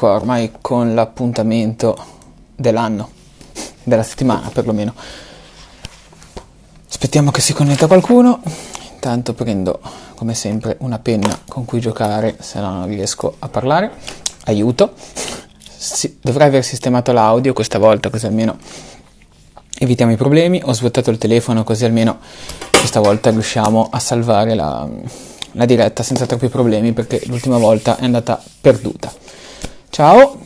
qua ormai con l'appuntamento dell'anno, della settimana perlomeno. Aspettiamo che si connetta qualcuno. Intanto prendo come sempre una penna con cui giocare, se no non riesco a parlare. Aiuto. Si, dovrei aver sistemato l'audio questa volta, così almeno evitiamo i problemi. Ho svuotato il telefono, così almeno questa volta riusciamo a salvare la, la diretta senza troppi problemi, perché l'ultima volta è andata perduta. Ciao.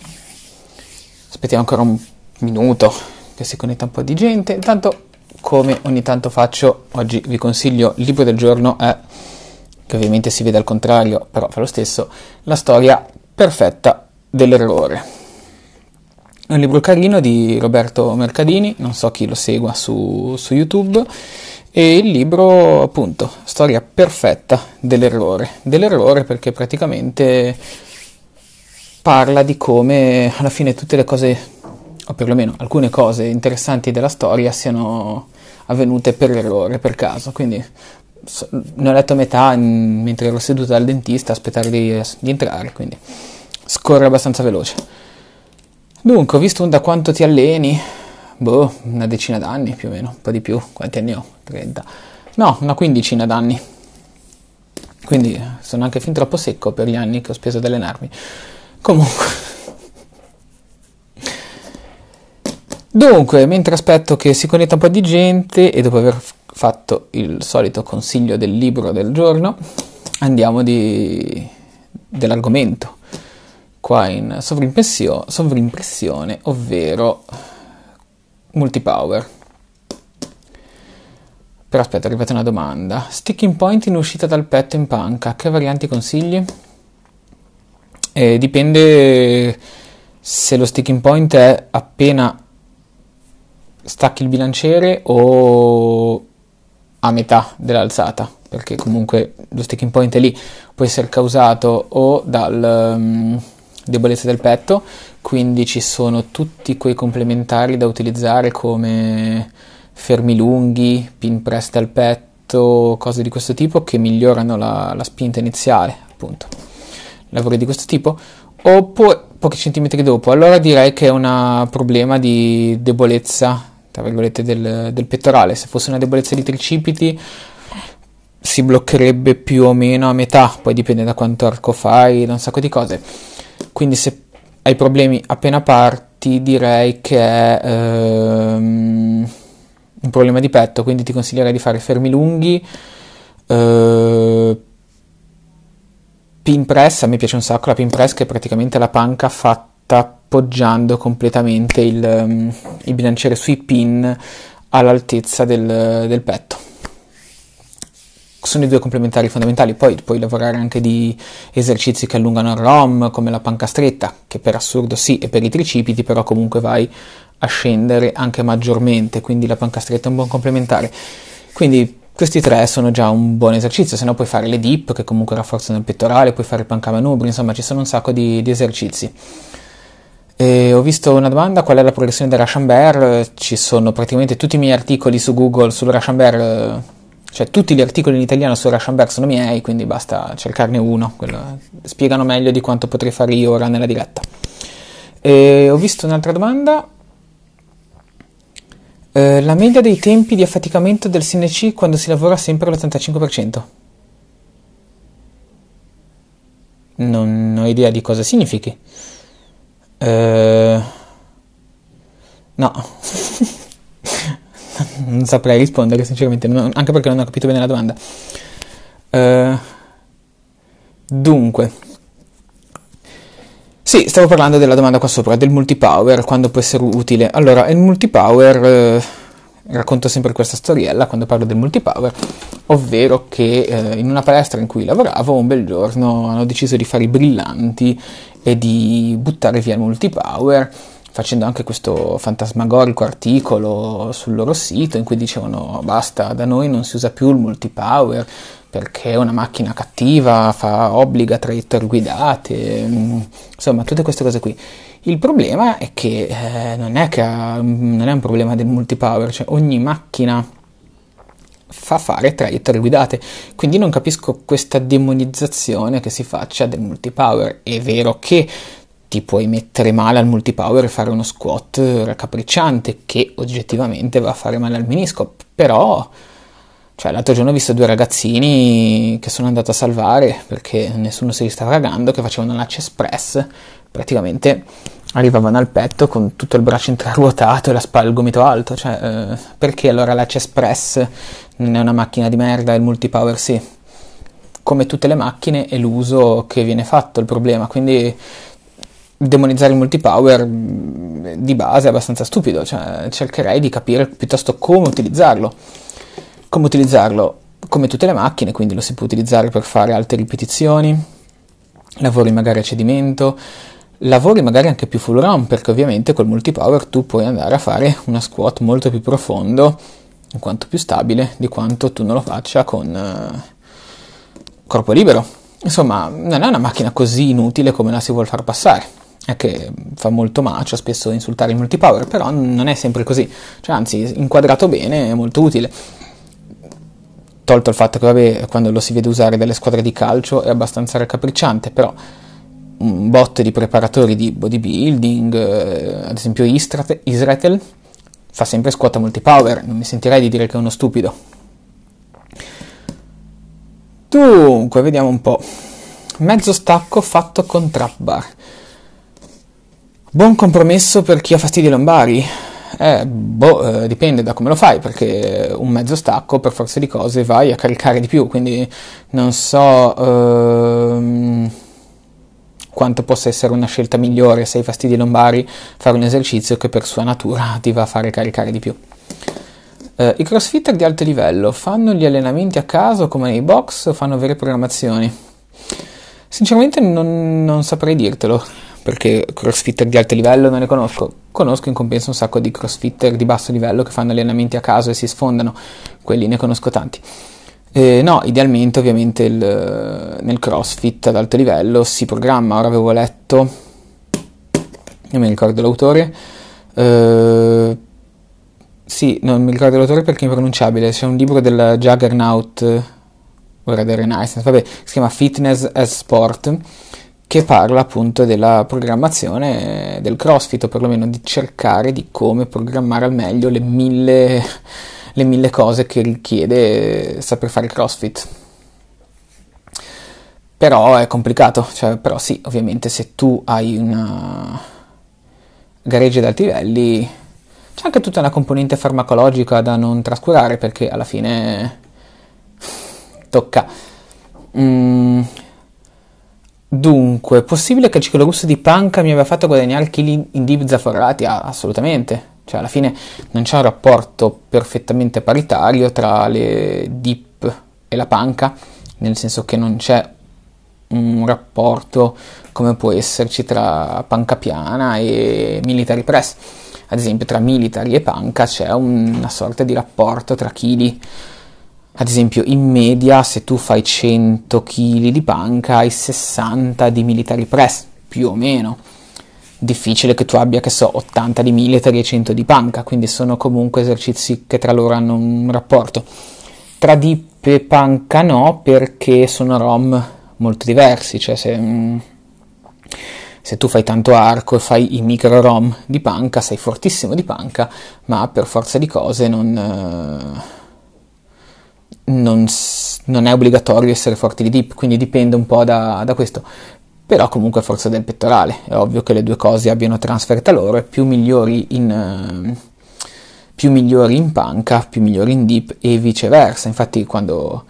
Aspettiamo ancora un minuto che si connetta un po' di gente. Intanto, come ogni tanto faccio, oggi vi consiglio il libro del giorno è, che ovviamente si vede al contrario, però fa lo stesso, La storia perfetta dell'errore. È un libro carino di Roberto Mercadini, non so chi lo segua su, su YouTube, e il libro appunto, Storia perfetta dell'errore. Dell'errore perché praticamente parla di come alla fine tutte le cose, o perlomeno alcune cose interessanti della storia, siano avvenute per errore, per caso. Quindi ne ho letto metà mh, mentre ero seduto al dentista, a aspettare di, di entrare, quindi scorre abbastanza veloce. Dunque, ho visto un da quanto ti alleni, boh, una decina d'anni più o meno, un po' di più, quanti anni ho? 30. No, una quindicina d'anni. Quindi sono anche fin troppo secco per gli anni che ho speso ad allenarmi. Comunque. Dunque, mentre aspetto che si connetta un po' di gente e dopo aver fatto il solito consiglio del libro del giorno, andiamo di, dell'argomento qua in sovrimpressione, ovvero multipower. Però aspetta, arrivate una domanda. Sticking point in uscita dal petto in panca, che varianti consigli? Eh, dipende se lo sticking point è appena stacchi il bilanciere o a metà dell'alzata, perché comunque lo sticking point è lì, può essere causato o dal um, debolezza del petto, quindi ci sono tutti quei complementari da utilizzare come fermi lunghi, pin press al petto, cose di questo tipo che migliorano la, la spinta iniziale, appunto lavori di questo tipo, oppure pochi centimetri dopo, allora direi che è un problema di debolezza, tra virgolette, del, del pettorale. Se fosse una debolezza di tricipiti si bloccherebbe più o meno a metà, poi dipende da quanto arco fai, da un sacco di cose. Quindi se hai problemi appena parti, direi che è ehm, un problema di petto, quindi ti consiglierei di fare fermi lunghi. Eh, pin press, a me piace un sacco la pin press che è praticamente la panca fatta appoggiando completamente il, ehm, il bilanciere sui pin all'altezza del, del petto sono i due complementari fondamentali. Poi puoi lavorare anche di esercizi che allungano il ROM, come la panca stretta, che per assurdo sì è per i tricipiti, però comunque vai a scendere anche maggiormente, quindi la panca stretta è un buon complementare. Quindi questi tre sono già un buon esercizio, se no puoi fare le dip che comunque rafforzano il pettorale, puoi fare il pancama nubri, insomma ci sono un sacco di, di esercizi. E ho visto una domanda, qual è la progressione del Rashambert? Ci sono praticamente tutti i miei articoli su Google sul Rashambert, cioè tutti gli articoli in italiano sul Rashambert sono miei, quindi basta cercarne uno, quello, spiegano meglio di quanto potrei fare io ora nella diretta. E ho visto un'altra domanda, eh, la media dei tempi di affaticamento del SNC quando si lavora sempre all'85%. Non ho idea di cosa significhi. Eh, no. non saprei rispondere sinceramente, non, anche perché non ho capito bene la domanda. Eh, dunque. Sì, stavo parlando della domanda qua sopra, del multipower, quando può essere utile. Allora, il multipower, eh, racconto sempre questa storiella quando parlo del multipower, ovvero che eh, in una palestra in cui lavoravo un bel giorno hanno deciso di fare i brillanti e di buttare via il multipower facendo anche questo fantasmagorico articolo sul loro sito in cui dicevano basta, da noi non si usa più il multipower, perché è una macchina cattiva, fa, obbliga traiettorie guidate, mm, insomma tutte queste cose qui. Il problema è che eh, non, è che ha, mm, non è un problema del multipower, cioè ogni macchina fa fare traiettorie guidate, quindi non capisco questa demonizzazione che si faccia del multipower. È vero che ti puoi mettere male al multipower e fare uno squat raccapricciante che oggettivamente va a fare male al menisco, però cioè, l'altro giorno ho visto due ragazzini che sono andato a salvare perché nessuno si stava cagando, che facevano un Lace Express. Praticamente arrivavano al petto con tutto il braccio intraruotato e la spalla, il gomito alto. Cioè, eh, perché allora Lace Express non è una macchina di merda e il multipower sì? Come tutte le macchine è l'uso che viene fatto il problema, quindi demonizzare il multipower mm, di base è abbastanza stupido, cioè cercherei di capire piuttosto come utilizzarlo. Come utilizzarlo? Come tutte le macchine, quindi lo si può utilizzare per fare alte ripetizioni, lavori magari a cedimento, lavori magari anche più full round, perché ovviamente col multipower tu puoi andare a fare una squat molto più profondo, in quanto più stabile, di quanto tu non lo faccia con uh, corpo libero. Insomma, non è una macchina così inutile come la si vuole far passare. È che fa molto macio spesso insultare il multipower, però non è sempre così. Cioè, anzi, inquadrato bene è molto utile tolto il fatto che vabbè, quando lo si vede usare dalle squadre di calcio è abbastanza raccapricciante, però un botto di preparatori di bodybuilding, eh, ad esempio Istrat- Israel, fa sempre squat a multipower, non mi sentirei di dire che è uno stupido. Dunque, vediamo un po'. Mezzo stacco fatto con trap bar. Buon compromesso per chi ha fastidi lombari. Eh, boh, eh, dipende da come lo fai, perché un mezzo stacco per forza di cose vai a caricare di più, quindi non so ehm, quanto possa essere una scelta migliore se hai fastidi lombari fare un esercizio che per sua natura ti va a fare caricare di più. Eh, I crossfitter di alto livello fanno gli allenamenti a caso come nei box o fanno vere programmazioni? Sinceramente non, non saprei dirtelo perché crossfitter di alto livello non ne conosco. Conosco in compenso un sacco di crossfitter di basso livello che fanno allenamenti a caso e si sfondano, quelli ne conosco tanti. Eh, no, idealmente ovviamente il, nel crossfit ad alto livello si programma, ora avevo letto, non mi ricordo l'autore, eh, sì, non mi ricordo l'autore perché è impronunciabile, c'è un libro del Juggernaut, ora del Renaissance, vabbè, si chiama Fitness as Sport, che parla appunto della programmazione del CrossFit, o perlomeno di cercare di come programmare al meglio le mille, le mille cose che richiede saper fare CrossFit. Però è complicato, cioè, però sì, ovviamente se tu hai una gareggia ad alti livelli c'è anche tutta una componente farmacologica da non trascurare perché alla fine tocca. Mm, Dunque, possibile che il ciclo russo di Panca mi abbia fatto guadagnare chili in Ibiza forrati? Ah, assolutamente. Cioè, alla fine non c'è un rapporto perfettamente paritario tra le dip e la panca, nel senso che non c'è un rapporto come può esserci tra panca piana e military press. Ad esempio, tra military e panca c'è una sorta di rapporto tra chili ad esempio, in media, se tu fai 100 kg di panca, hai 60 di military press, più o meno. Difficile che tu abbia, che so, 80 di military e 100 di panca, quindi sono comunque esercizi che tra loro hanno un rapporto. Tra dip e panca no, perché sono ROM molto diversi, cioè se, mm, se tu fai tanto arco e fai i micro ROM di panca, sei fortissimo di panca, ma per forza di cose non... Eh non, non, è obbligatorio essere forti di dip, quindi dipende un po' da, da questo. Però comunque è forza del pettorale, è ovvio che le due cose abbiano transfer tra loro e più migliori in, uh, più migliori in panca, più migliori in dip e viceversa. Infatti quando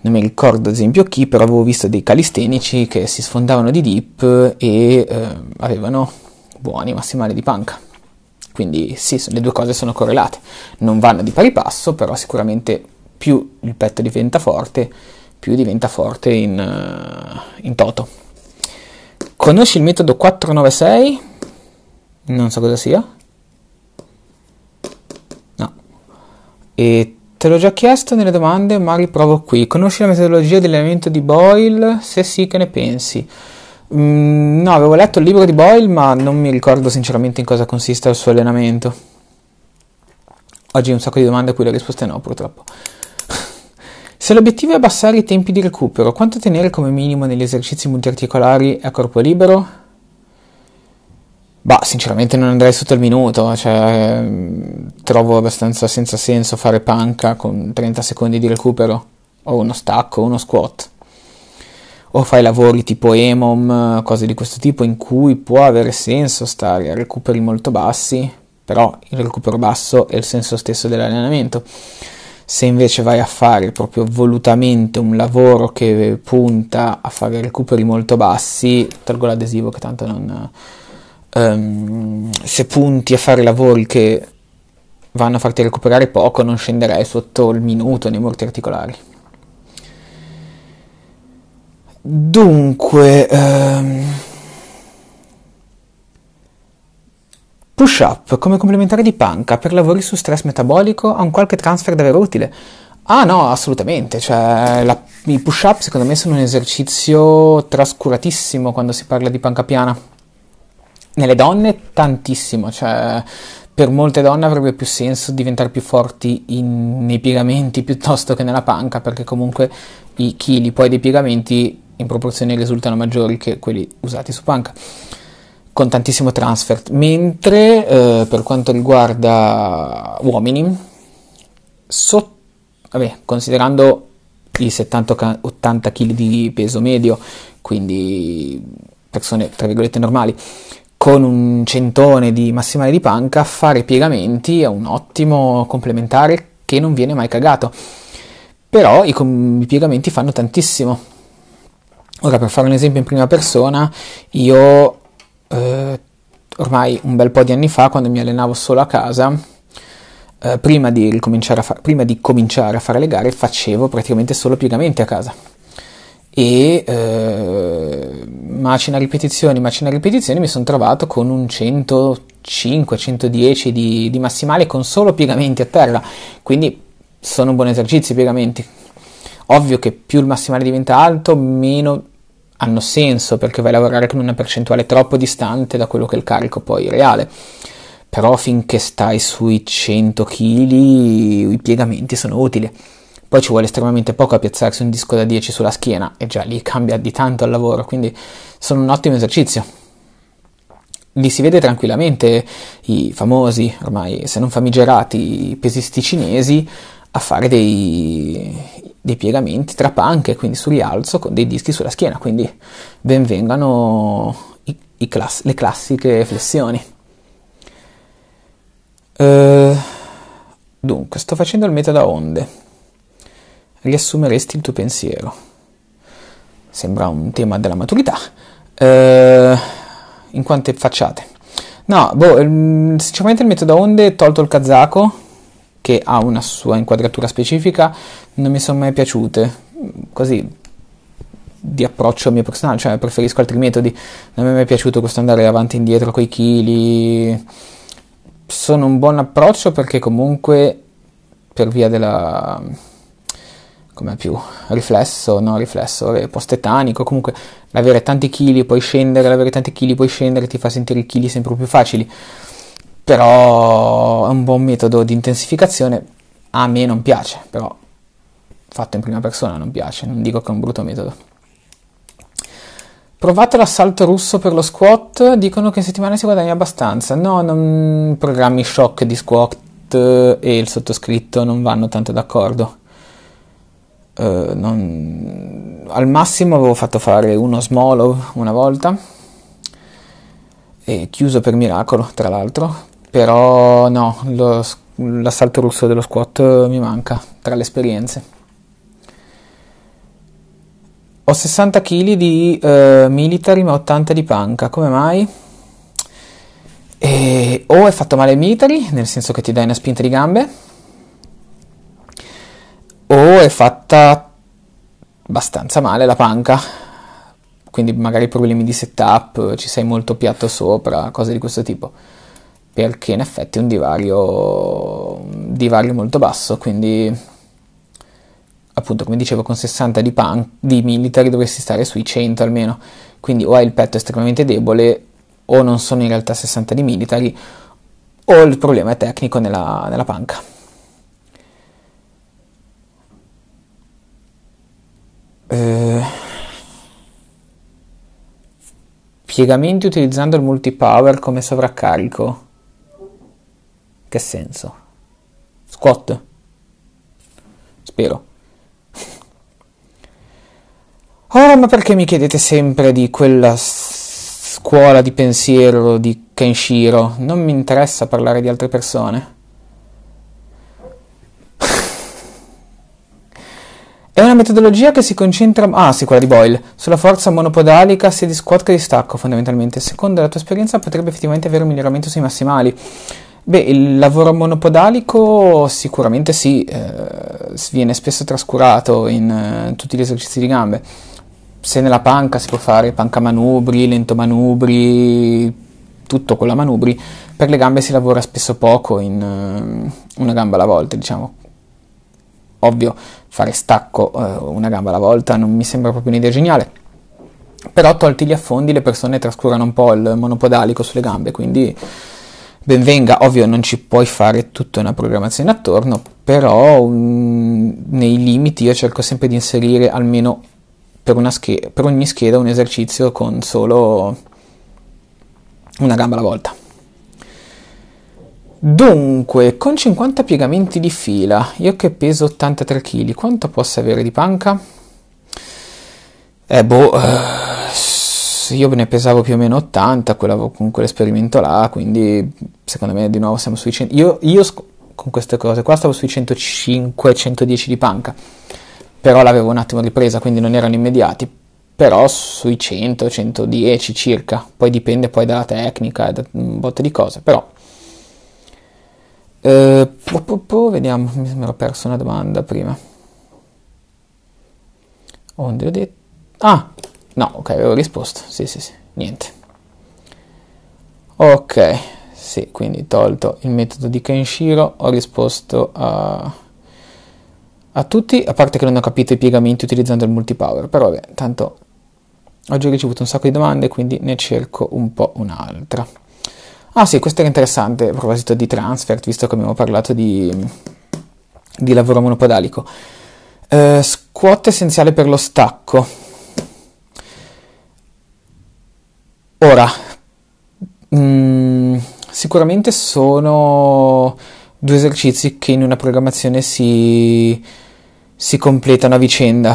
non mi ricordo ad esempio chi, però avevo visto dei calistenici che si sfondavano di deep e uh, avevano buoni massimali di panca. Quindi sì, le due cose sono correlate, non vanno di pari passo, però sicuramente più il petto diventa forte, più diventa forte in, eh, in toto. Conosci il metodo 496? Non so cosa sia. No. E te l'ho già chiesto nelle domande, ma riprovo qui. Conosci la metodologia dell'allenamento di Boyle? Se sì, che ne pensi? Mm, no, avevo letto il libro di Boyle, ma non mi ricordo sinceramente in cosa consiste il suo allenamento. Oggi un sacco di domande a cui le risposte no, purtroppo. Se l'obiettivo è abbassare i tempi di recupero, quanto tenere come minimo negli esercizi multiarticolari a corpo libero? Bah, sinceramente non andrei sotto il minuto, cioè ehm, trovo abbastanza senza senso fare panca con 30 secondi di recupero o uno stacco, uno squat. O fai lavori tipo EMOM, cose di questo tipo in cui può avere senso stare a recuperi molto bassi, però il recupero basso è il senso stesso dell'allenamento. Se invece vai a fare proprio volutamente un lavoro che punta a fare recuperi molto bassi, tolgo l'adesivo che tanto non... Um, se punti a fare lavori che vanno a farti recuperare poco, non scenderai sotto il minuto nei morti articolari. Dunque... Um, Push-up come complementare di panca per lavori su stress metabolico ha un qualche transfer davvero utile? Ah no, assolutamente, cioè, la, i push-up secondo me sono un esercizio trascuratissimo quando si parla di panca piana. Nelle donne tantissimo, cioè, per molte donne avrebbe più senso diventare più forti in, nei piegamenti piuttosto che nella panca, perché comunque i chili poi dei piegamenti in proporzione risultano maggiori che quelli usati su panca con tantissimo transfer, mentre eh, per quanto riguarda uomini, so, vabbè, considerando i 70-80 kg di peso medio, quindi persone tra virgolette normali, con un centone di massimale di panca, fare piegamenti è un ottimo complementare che non viene mai cagato. Però i, com- i piegamenti fanno tantissimo. Ora, per fare un esempio in prima persona, io eh, ormai un bel po' di anni fa, quando mi allenavo solo a casa, eh, prima, di fa- prima, di cominciare a fare le gare facevo praticamente solo piegamenti a casa. E eh, macina ripetizioni, macina ripetizioni, mi sono trovato con un 105-110 di, di massimale con solo piegamenti a terra. Quindi sono un buon esercizio i piegamenti. Ovvio che più il massimale diventa alto, meno hanno senso perché vai a lavorare con una percentuale troppo distante da quello che è il carico poi reale. Però finché stai sui 100 kg i piegamenti sono utili. Poi ci vuole estremamente poco a piazzarsi un disco da 10 sulla schiena e già lì cambia di tanto il lavoro, quindi sono un ottimo esercizio. Li si vede tranquillamente i famosi, ormai se non famigerati, pesisti cinesi a fare dei dei piegamenti tra panche, quindi sul rialzo con dei dischi sulla schiena, quindi benvengano i, i class- le classiche flessioni. Uh, dunque, sto facendo il metodo a onde. Riassumeresti il tuo pensiero. Sembra un tema della maturità. Uh, in quante facciate? No, boh, sinceramente il metodo a onde, tolto il kazako, che ha una sua inquadratura specifica, non mi sono mai piaciute, così di approccio mio personale, cioè preferisco altri metodi, non mi è mai piaciuto questo andare avanti e indietro con i chili, sono un buon approccio perché comunque per via della come più riflesso, no riflesso, eh, post etanico comunque l'avere tanti chili, poi scendere, l'avere tanti chili, poi scendere ti fa sentire i chili sempre più facili però è un buon metodo di intensificazione. A me non piace, però fatto in prima persona non piace, non dico che è un brutto metodo. Provate l'assalto russo per lo squat, dicono che in settimana si guadagna abbastanza. No, non... programmi shock di squat eh, e il sottoscritto non vanno tanto d'accordo. Uh, non... Al massimo avevo fatto fare uno Smolov una volta, e chiuso per miracolo, tra l'altro, però no, lo, l'assalto russo dello squat eh, mi manca tra le esperienze. Ho 60 kg di eh, military ma 80 di panca, come mai? E, o è fatto male il military, nel senso che ti dai una spinta di gambe, o è fatta abbastanza male la panca, quindi magari problemi di setup, ci sei molto piatto sopra, cose di questo tipo perché in effetti è un divario, divario molto basso, quindi appunto come dicevo con 60 di, pan, di militari dovresti stare sui 100 almeno, quindi o hai il petto estremamente debole o non sono in realtà 60 di military o il problema è tecnico nella, nella panca. Eh, piegamenti utilizzando il multipower come sovraccarico. Che senso? Squat? Spero. Oh, ma perché mi chiedete sempre di quella scuola di pensiero di Kenshiro? Non mi interessa parlare di altre persone. È una metodologia che si concentra, ah sì, quella di Boyle, sulla forza monopodalica sia di squat che di stacco fondamentalmente. Secondo la tua esperienza potrebbe effettivamente avere un miglioramento sui massimali. Beh, il lavoro monopodalico sicuramente sì, eh, viene spesso trascurato in eh, tutti gli esercizi di gambe. Se nella panca si può fare panca manubri, lento manubri, tutto con la manubri, per le gambe si lavora spesso poco, in eh, una gamba alla volta, diciamo. Ovvio, fare stacco eh, una gamba alla volta non mi sembra proprio un'idea geniale. Però tolti gli affondi le persone trascurano un po' il monopodalico sulle gambe, quindi Benvenga, ovvio non ci puoi fare tutta una programmazione attorno, però um, nei limiti io cerco sempre di inserire almeno per, scheda, per ogni scheda un esercizio con solo una gamba alla volta. Dunque, con 50 piegamenti di fila, io che peso 83 kg, quanto posso avere di panca? Eh boh, uh, io ne pesavo più o meno 80 quella, con quell'esperimento là, quindi secondo me di nuovo siamo sui 100. Io, io con queste cose qua stavo sui 105-110 di panca, però l'avevo un attimo ripresa, quindi non erano immediati, però sui 100-110 circa, poi dipende poi dalla tecnica e da un botte di cose, però... Eh, po, po, po, vediamo, mi ero perso una domanda prima. Onde ho detto... Ah! No, ok, avevo risposto. Sì, sì, sì, niente. Ok, sì, quindi tolto il metodo di Kenshiro, ho risposto a, a tutti, a parte che non ho capito i piegamenti utilizzando il multipower, però beh, tanto oggi ho ricevuto un sacco di domande, quindi ne cerco un po' un'altra. Ah sì, questo era interessante a proposito di transfert, visto che abbiamo parlato di, di lavoro monopodalico. Eh, squat essenziale per lo stacco Ora, mh, mm, sicuramente sono due esercizi che in una programmazione si, si completano a vicenda.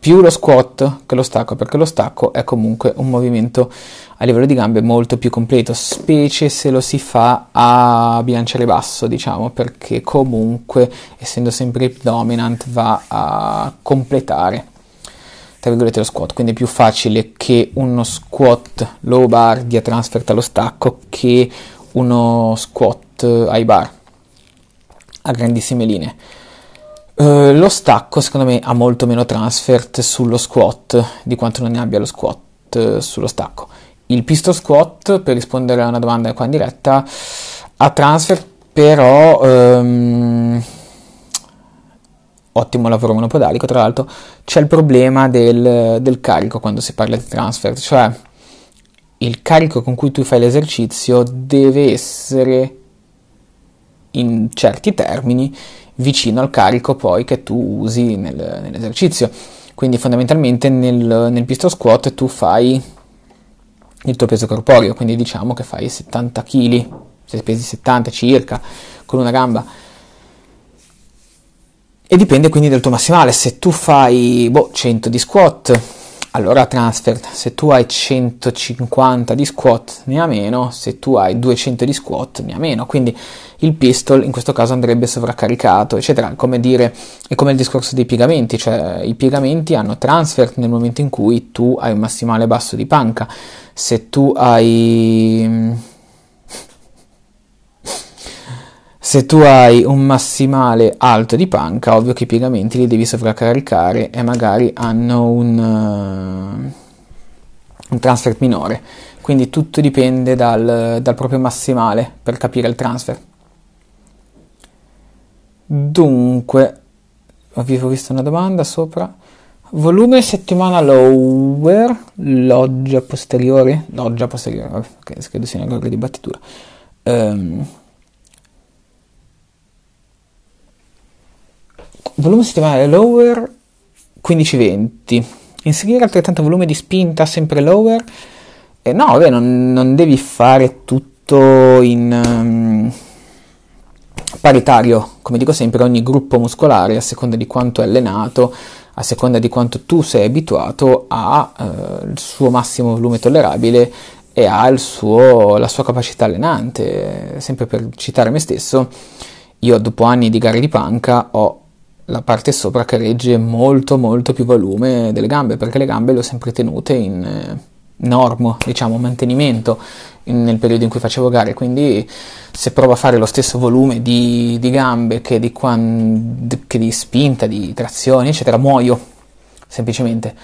Più lo squat che lo stacco, perché lo stacco è comunque un movimento a livello di gambe molto più completo, specie se lo si fa a bilanciare basso, diciamo, perché comunque essendo sempre hip dominant va a completare tra virgolette lo squat, quindi è più facile che uno squat low bar dia transfert allo stacco che uno squat high bar a grandissime linee. Uh, lo stacco secondo me ha molto meno transfert sullo squat di quanto non ne abbia lo squat uh, sullo stacco. Il pistol squat, per rispondere a una domanda qua in diretta, ha transfert però um, ottimo lavoro monopodalico. Tra l'altro c'è il problema del, del, carico quando si parla di transfer, cioè il carico con cui tu fai l'esercizio deve essere in certi termini vicino al carico poi che tu usi nel, nell'esercizio. Quindi fondamentalmente nel, nel pistol squat tu fai il tuo peso corporeo, quindi diciamo che fai 70 kg, se pesi 70 circa con una gamba e dipende quindi dal tuo massimale, se tu fai boh, 100 di squat, allora transfer, se tu hai 150 di squat ne ha meno, se tu hai 200 di squat ne ha meno, quindi il pistol in questo caso andrebbe sovraccaricato, eccetera, come dire, è come il discorso dei piegamenti, cioè i piegamenti hanno transfer nel momento in cui tu hai un massimale basso di panca, se tu hai Se tu hai un massimale alto di panca, ovvio che i piegamenti li devi sovraccaricare e magari hanno un, uh, un transfer minore. Quindi tutto dipende dal, dal proprio massimale per capire il transfer. Dunque, avevo visto una domanda sopra. Volume settimana lower, loggia posteriore, loggia posteriore, vabbè, credo sia un errore di battitura. Um, volume si chiama lower 15-20, inserire altrettanto volume di spinta sempre lower, eh, no, vabbè, non, non, devi fare tutto in um, paritario, come dico sempre, ogni gruppo muscolare a seconda di quanto è allenato, a seconda di quanto tu sei abituato, ha eh, il suo massimo volume tollerabile e ha suo, la sua capacità allenante. Sempre per citare me stesso, io dopo anni di gare di panca ho la parte sopra che regge molto molto più volume delle gambe perché le gambe le ho sempre tenute in eh, normo diciamo mantenimento in, nel periodo in cui facevo gare quindi se provo a fare lo stesso volume di, di gambe che di, quando, che di spinta di trazione eccetera muoio semplicemente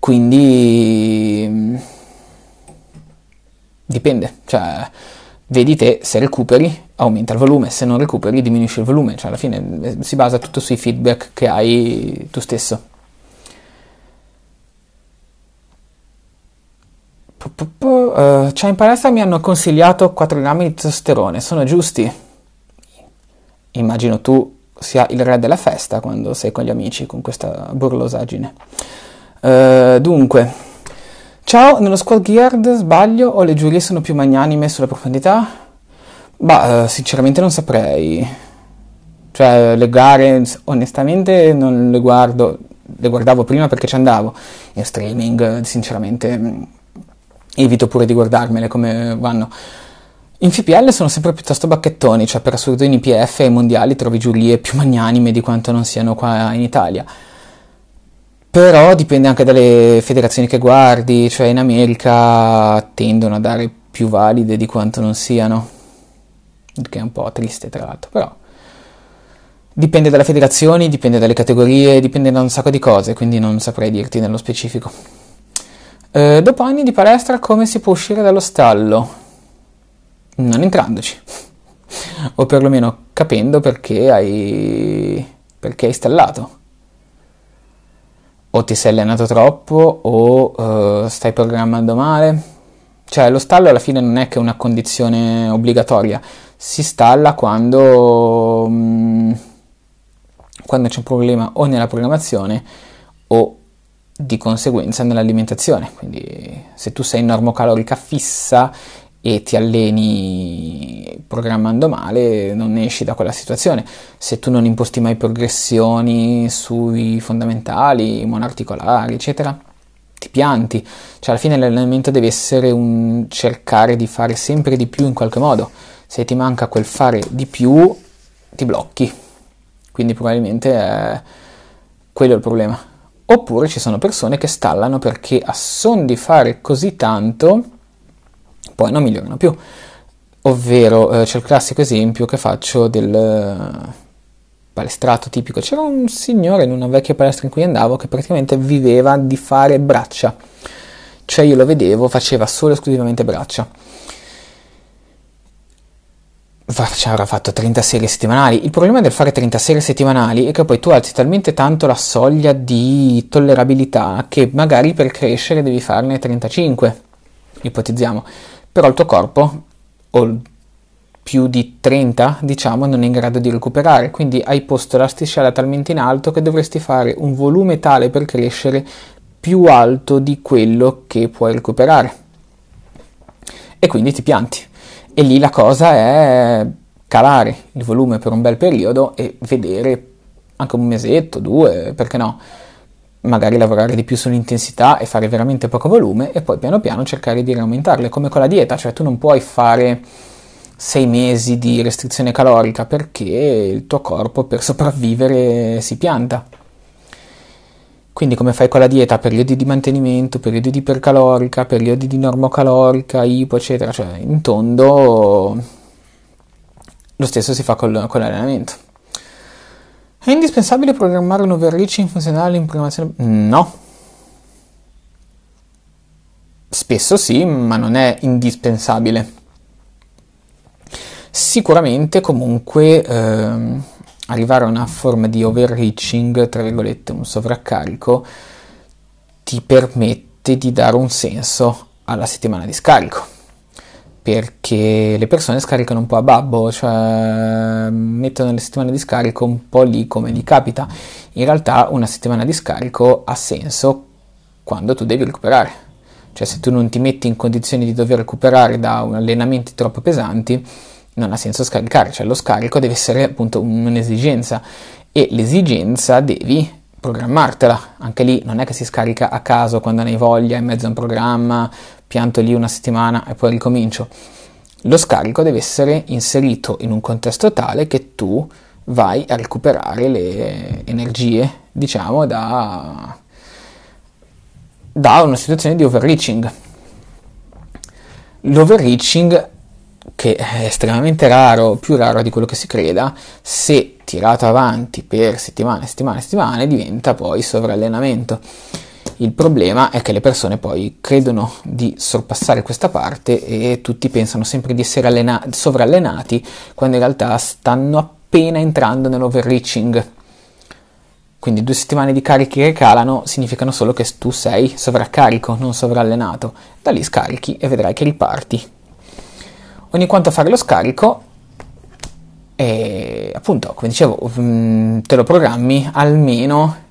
quindi mm, dipende cioè vedi te se recuperi aumenta il volume, se non recuperi diminuisce il volume, cioè alla fine eh, si basa tutto sui feedback che hai tu stesso. Uh, cioè in palestra mi hanno consigliato 4 grammi di testosterone, sono giusti? Immagino tu sia il re della festa quando sei con gli amici con questa burlosaggine. Uh, eh, dunque, ciao, nello squad geared sbaglio o le giurie sono più magnanime sulla profondità? Bah, eh, sinceramente non saprei. Cioè, le gare, onestamente, non le guardo. Le guardavo prima perché ci andavo. In streaming, sinceramente, mm, evito pure di guardarmele come vanno. In FPL sono sempre piuttosto bacchettoni, cioè per assurdo in IPF e mondiali trovi giurie più magnanime di quanto non siano qua in Italia. Però dipende anche dalle federazioni che guardi, cioè in America tendono a dare più valide di quanto non siano che è un po' triste tra l'altro, però dipende dalle federazioni, dipende dalle categorie, dipende da un sacco di cose, quindi non saprei dirti nello specifico. Eh, dopo anni di palestra come si può uscire dallo stallo? Non entrandoci, o perlomeno capendo perché hai, perché hai stallato o ti sei allenato troppo o uh, stai programmando male. Cioè lo stallo alla fine non è che una condizione obbligatoria, si installa quando, mm, quando c'è un problema o nella programmazione o di conseguenza nell'alimentazione. Quindi se tu sei in normocalorica fissa e ti alleni programmando male, non esci da quella situazione. Se tu non imposti mai progressioni sui fondamentali, monarticolari, eccetera, ti pianti. Cioè alla fine l'allenamento deve essere un cercare di fare sempre di più in qualche modo se ti manca quel fare di più, ti blocchi. Quindi probabilmente eh, è quello il problema. Oppure ci sono persone che stallano perché a son di fare così tanto, poi non migliorano più. Ovvero eh, c'è il classico esempio che faccio del eh, palestrato tipico. C'era un signore in una vecchia palestra in cui andavo che praticamente viveva di fare braccia. Cioè io lo vedevo, faceva solo e esclusivamente braccia ci avrà fatto 30 serie settimanali. Il problema del fare 30 serie settimanali è che poi tu alzi talmente tanto la soglia di tollerabilità che magari per crescere devi farne 35, ipotizziamo. Però il tuo corpo, o più di 30, diciamo, non è in grado di recuperare, quindi hai posto l'asticella talmente in alto che dovresti fare un volume tale per crescere più alto di quello che puoi recuperare. E quindi ti pianti e lì la cosa è calare il volume per un bel periodo e vedere anche un mesetto, due, perché no, magari lavorare di più sull'intensità e fare veramente poco volume e poi piano piano cercare di aumentarle, come con la dieta, cioè tu non puoi fare sei mesi di restrizione calorica perché il tuo corpo per sopravvivere si pianta. Quindi come fai con la dieta? Periodi di mantenimento, periodi di ipercalorica, periodi di normocalorica, ipo, eccetera. Cioè, in tondo lo stesso si fa col, con l'allenamento. È indispensabile programmare un overreaching funzionale in programmazione? No. Spesso sì, ma non è indispensabile. Sicuramente comunque... Ehm, arrivare a una forma di overreaching, tra virgolette, un sovraccarico, ti permette di dare un senso alla settimana di scarico perché le persone scaricano un po' a babbo, cioè mettono le settimane di scarico un po' lì come gli capita. In realtà una settimana di scarico ha senso quando tu devi recuperare. Cioè se tu non ti metti in condizioni di dover recuperare da allenamenti troppo pesanti, non ha senso scaricare, cioè lo scarico deve essere appunto un'esigenza e l'esigenza devi programmartela, anche lì non è che si scarica a caso quando ne hai voglia in mezzo a un programma, pianto lì una settimana e poi ricomincio. Lo scarico deve essere inserito in un contesto tale che tu vai a recuperare le energie, diciamo, da, da una situazione di overreaching. L'overreaching che è estremamente raro, più raro di quello che si creda, se tirato avanti per settimane, settimane, settimane, diventa poi sovrallenamento. Il problema è che le persone poi credono di sorpassare questa parte e tutti pensano sempre di essere allena- sovrallenati quando in realtà stanno appena entrando nell'overreaching. Quindi due settimane di carichi che calano significano solo che tu sei sovraccarico, non sovrallenato. Da lì scarichi e vedrai che riparti ogni quanto fare lo scarico e appunto, come dicevo, mm, te lo programmi almeno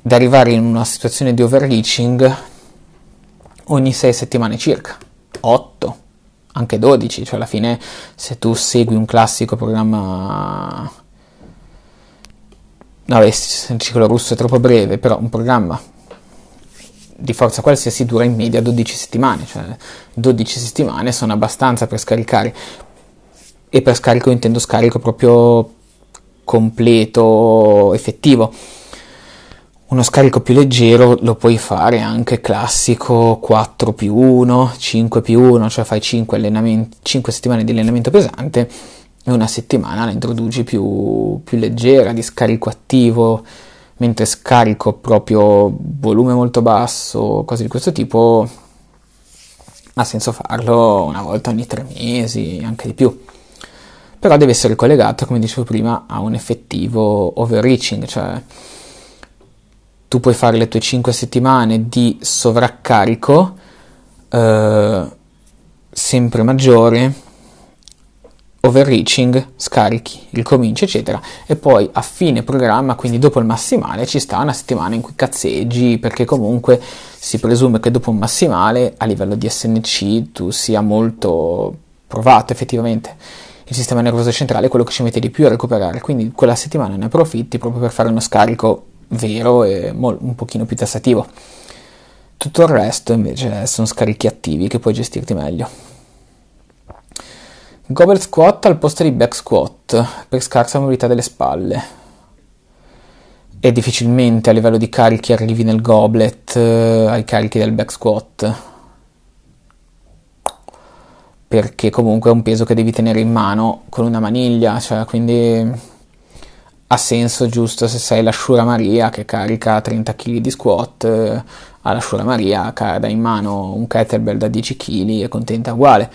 da arrivare in una situazione di overreaching ogni 6 settimane circa, 8, anche 12, cioè alla fine se tu segui un classico programma no, il ciclo russo è troppo breve, però un programma di forza qualsiasi dura in media 12 settimane, cioè 12 settimane sono abbastanza per scaricare e per scarico intendo scarico proprio completo, effettivo. Uno scarico più leggero lo puoi fare anche classico 4 più 1, 5 più 1, cioè fai 5, 5 settimane di allenamento pesante e una settimana la introduci più, più leggera, di scarico attivo, mentre scarico proprio volume molto basso, cose di questo tipo, ha senso farlo una volta ogni tre mesi, anche di più. Però deve essere collegato, come dicevo prima, a un effettivo overreaching, cioè tu puoi fare le tue 5 settimane di sovraccarico eh, sempre maggiore overreaching, scarichi, ricominci, eccetera. E poi a fine programma, quindi dopo il massimale, ci sta una settimana in cui cazzeggi, perché comunque si presume che dopo un massimale, a livello di SNC, tu sia molto provato effettivamente. Il sistema nervoso centrale è quello che ci mette di più a recuperare, quindi quella settimana ne approfitti proprio per fare uno scarico vero e mol- un pochino più tassativo. Tutto il resto invece sono scarichi attivi che puoi gestirti meglio. Gobel squat al posto di back squat per scarsa mobilità delle spalle. E difficilmente a livello di carichi arrivi nel goblet eh, ai carichi del back squat. Perché comunque è un peso che devi tenere in mano con una maniglia, cioè quindi ha senso giusto se sei l'asciura Maria che carica 30 kg di squat, eh, all'asciura Maria dai in mano un kettlebell da 10 kg e contenta uguale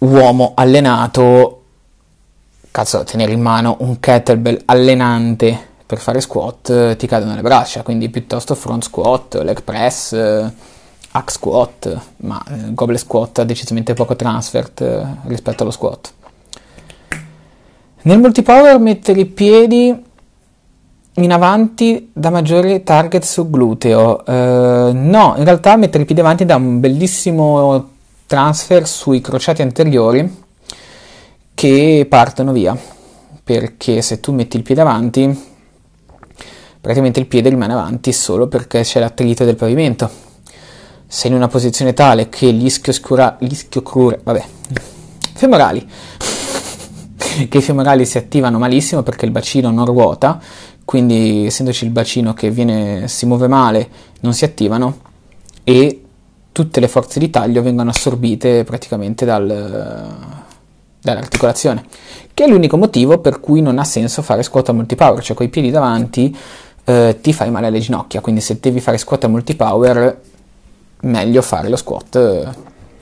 uomo allenato, cazzo, tenere in mano un kettlebell allenante per fare squat eh, ti cadono le braccia, quindi piuttosto front squat, leg press, eh, hack squat, ma il eh, goblet squat ha decisamente poco transfert rispetto allo squat. Nel multipower mettere i piedi in avanti da maggiore target su gluteo. Eh, no, in realtà mettere i piedi avanti da un bellissimo transfer sui crociati anteriori che partono via perché se tu metti il piede avanti praticamente il piede rimane avanti solo perché c'è l'attrito del pavimento sei in una posizione tale che gli ischioscura, ischiocrure, vabbè, femorali, che i femorali si attivano malissimo perché il bacino non ruota, quindi essendoci il bacino che viene, si muove male, non si attivano e tutte le forze di taglio vengono assorbite praticamente dal, dall'articolazione, che è l'unico motivo per cui non ha senso fare squat a multipower, cioè con i piedi davanti eh, ti fai male alle ginocchia, quindi se devi fare squat a multipower meglio fare lo squat eh,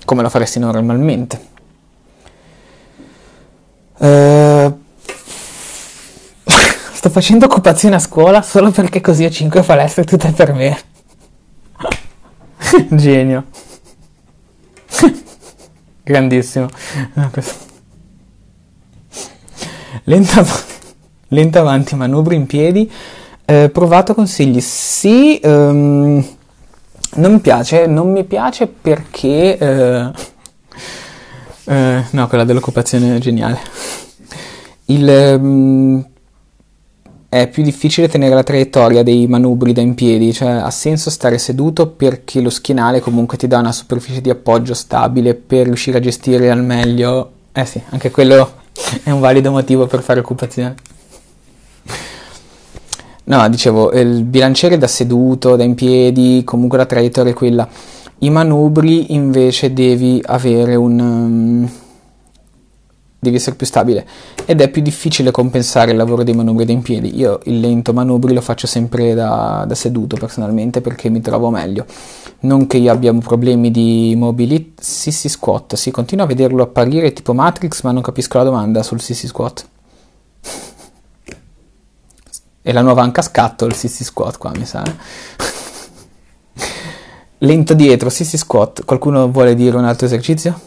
come lo faresti normalmente. Eh, sto facendo occupazione a scuola solo perché così ho 5 palestre tutte per me. Genio. Grandissimo. Lenta, ah, lenta avanti, manubri in piedi. Eh, provato consigli? Sì, um, non mi piace, non mi piace perché... Eh, eh, no, quella dell'occupazione è geniale. Il... Um, è più difficile tenere la traiettoria dei manubri da in piedi, cioè ha senso stare seduto perché lo schienale comunque ti dà una superficie di appoggio stabile per riuscire a gestire al meglio. Eh sì, anche quello è un valido motivo per fare occupazione. No, dicevo, il bilanciere da seduto, da in piedi, comunque la traiettoria è quella. I manubri invece devi avere un... Um, devi essere più stabile ed è più difficile compensare il lavoro dei manubri da in piedi. Io il lento manubri lo faccio sempre da, da, seduto personalmente perché mi trovo meglio. Non che io abbia problemi di mobilità. Sissy squat, sì, continuo a vederlo apparire tipo Matrix, ma non capisco la domanda sul Sissy squat. È la nuova anca scatto il Sissy squat qua, mi sa. Eh. Lento dietro, Sissy squat. Qualcuno vuole dire un altro esercizio?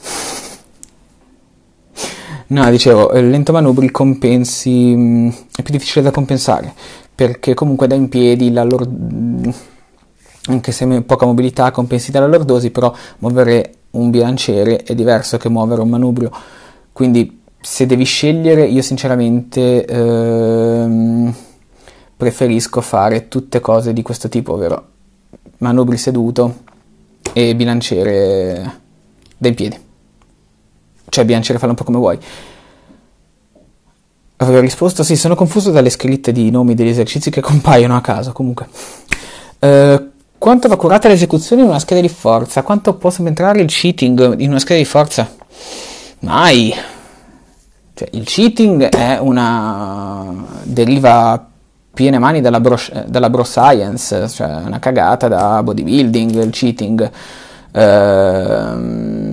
No, dicevo, eh, l'entomanubri compensi mh, mm, è più difficile da compensare perché comunque da in piedi la lor... Mm, anche se poca mobilità compensi dalla lordosi, però muovere un bilanciere è diverso che muovere un manubrio. Quindi se devi scegliere, io sinceramente ehm, preferisco fare tutte cose di questo tipo, ovvero manubri seduto e bilanciere da in piedi cioè bilanciare fallo un po' come vuoi. Avevo risposto, sì, sono confuso dalle scritte di nomi degli esercizi che compaiono a caso, comunque. Uh, quanto va curata l'esecuzione in una scheda di forza? Quanto può subentrare il cheating in una scheda di forza? Mai! Cioè, il cheating è una... deriva piene mani dalla bro, dalla bro science, cioè una cagata da bodybuilding, il cheating. Ehm...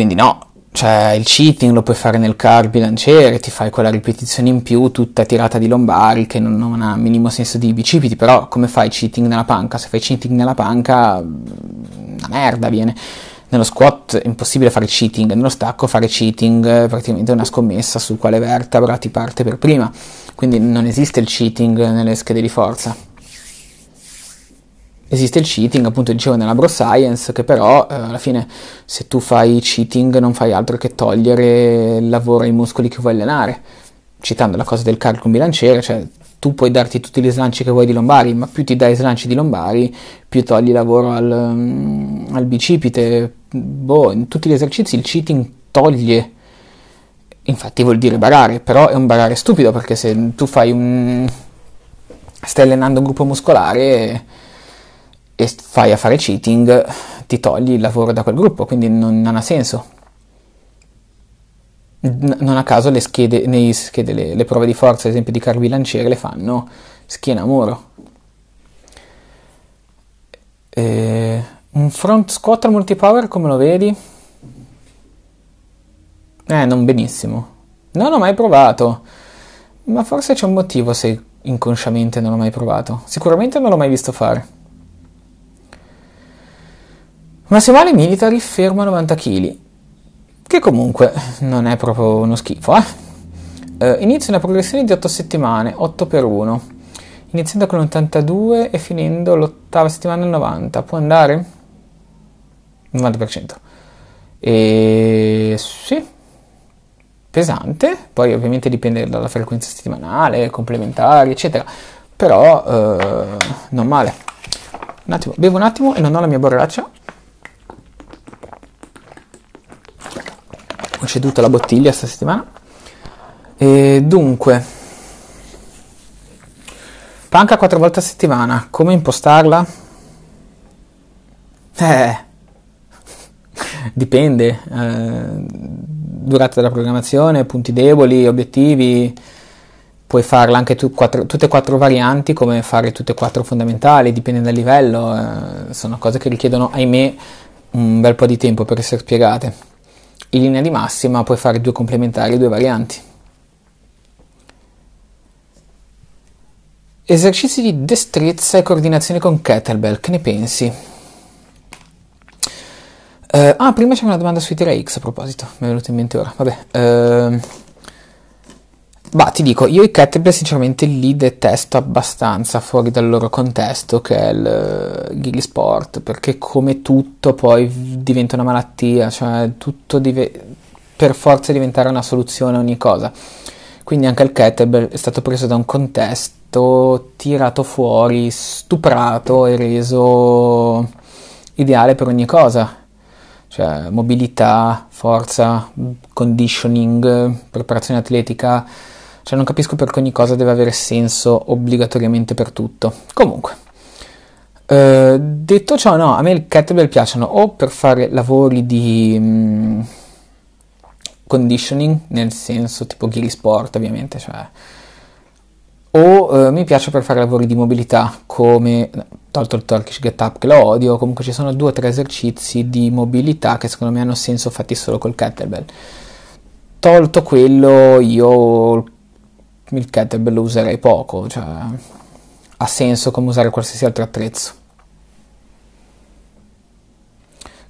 Quindi no, cioè il cheating lo puoi fare nel car bilanciere, ti fai quella ripetizione in più tutta tirata di lombari che non, non ha minimo senso di bicipiti, però come fai cheating nella panca? Se fai cheating nella panca, una merda viene. Nello squat è impossibile fare cheating, nello stacco fare cheating eh, è praticamente una scommessa su quale vertebra ti parte per prima, quindi non esiste il cheating nelle schede di forza esiste il cheating, appunto dicevo nella bro science, che però eh, alla fine se tu fai cheating non fai altro che togliere il lavoro ai muscoli che vuoi allenare. Citando la cosa del cardio con bilanciere, cioè tu puoi darti tutti gli slanci che vuoi di lombari, ma più ti dai slanci di lombari, più togli lavoro al, mm, al bicipite. Boh, in tutti gli esercizi il cheating toglie infatti vuol dire barare, però è un barare stupido perché se tu fai un... stai allenando un gruppo muscolare e fai a fare cheating, ti togli il lavoro da quel gruppo, quindi non, non ha senso. non a caso le schede, nei, schede le, le, prove di forza, ad esempio di carri le fanno schiena a muro. E un front squatter multipower come lo vedi? Eh, non benissimo. Non ho mai provato. Ma forse c'è un motivo se inconsciamente non l'ho mai provato. Sicuramente non l'ho mai visto fare. Una Military fermo ferma 90 kg, che comunque non è proprio uno schifo, eh? eh inizia una progressione di 8 settimane, 8 per 1, iniziando con l'82 e finendo l'ottava settimana del 90. Può andare? 90%. E sì, pesante, poi ovviamente dipende dalla frequenza settimanale, complementari, eccetera, però eh, non male. Un attimo, bevo un attimo e non ho la mia borraccia. ho ceduto la bottiglia questa settimana. E dunque, panca quattro volte a settimana, come impostarla? Eh, dipende, eh, durata della programmazione, punti deboli, obiettivi, puoi farla anche tu, quattro, tutte e quattro varianti, come fare tutte e quattro fondamentali, dipende dal livello, eh, sono cose che richiedono, ahimè, un bel po' di tempo per essere spiegate. In linea di massima puoi fare due complementari e due varianti. Esercizi di destrezza e coordinazione con kettlebell, che ne pensi? Uh, ah, prima c'è una domanda sui tira X a proposito, mi è venuta in mente ora. Vabbè. Uh, Bah, ti dico, io i kettlebell sinceramente li detesto abbastanza fuori dal loro contesto, che è il eh, ghillie sport, perché come tutto poi diventa una malattia, cioè tutto deve per forza diventare una soluzione a ogni cosa. Quindi anche il kettlebell è stato preso da un contesto, tirato fuori, stuprato e reso ideale per ogni cosa. Cioè mobilità, forza, conditioning, preparazione atletica cioè non capisco perché ogni cosa deve avere senso obbligatoriamente per tutto. Comunque. Eh, detto ciò, no, a me il kettlebell piacciono o per fare lavori di mh, mm, conditioning, nel senso tipo ghiri sport ovviamente, cioè, o eh, mi piace per fare lavori di mobilità come tolto il Turkish Get Up che lo odio comunque ci sono due o tre esercizi di mobilità che secondo me hanno senso fatti solo col kettlebell tolto quello io il kettlebell lo userei poco, cioè ha senso come usare qualsiasi altro attrezzo.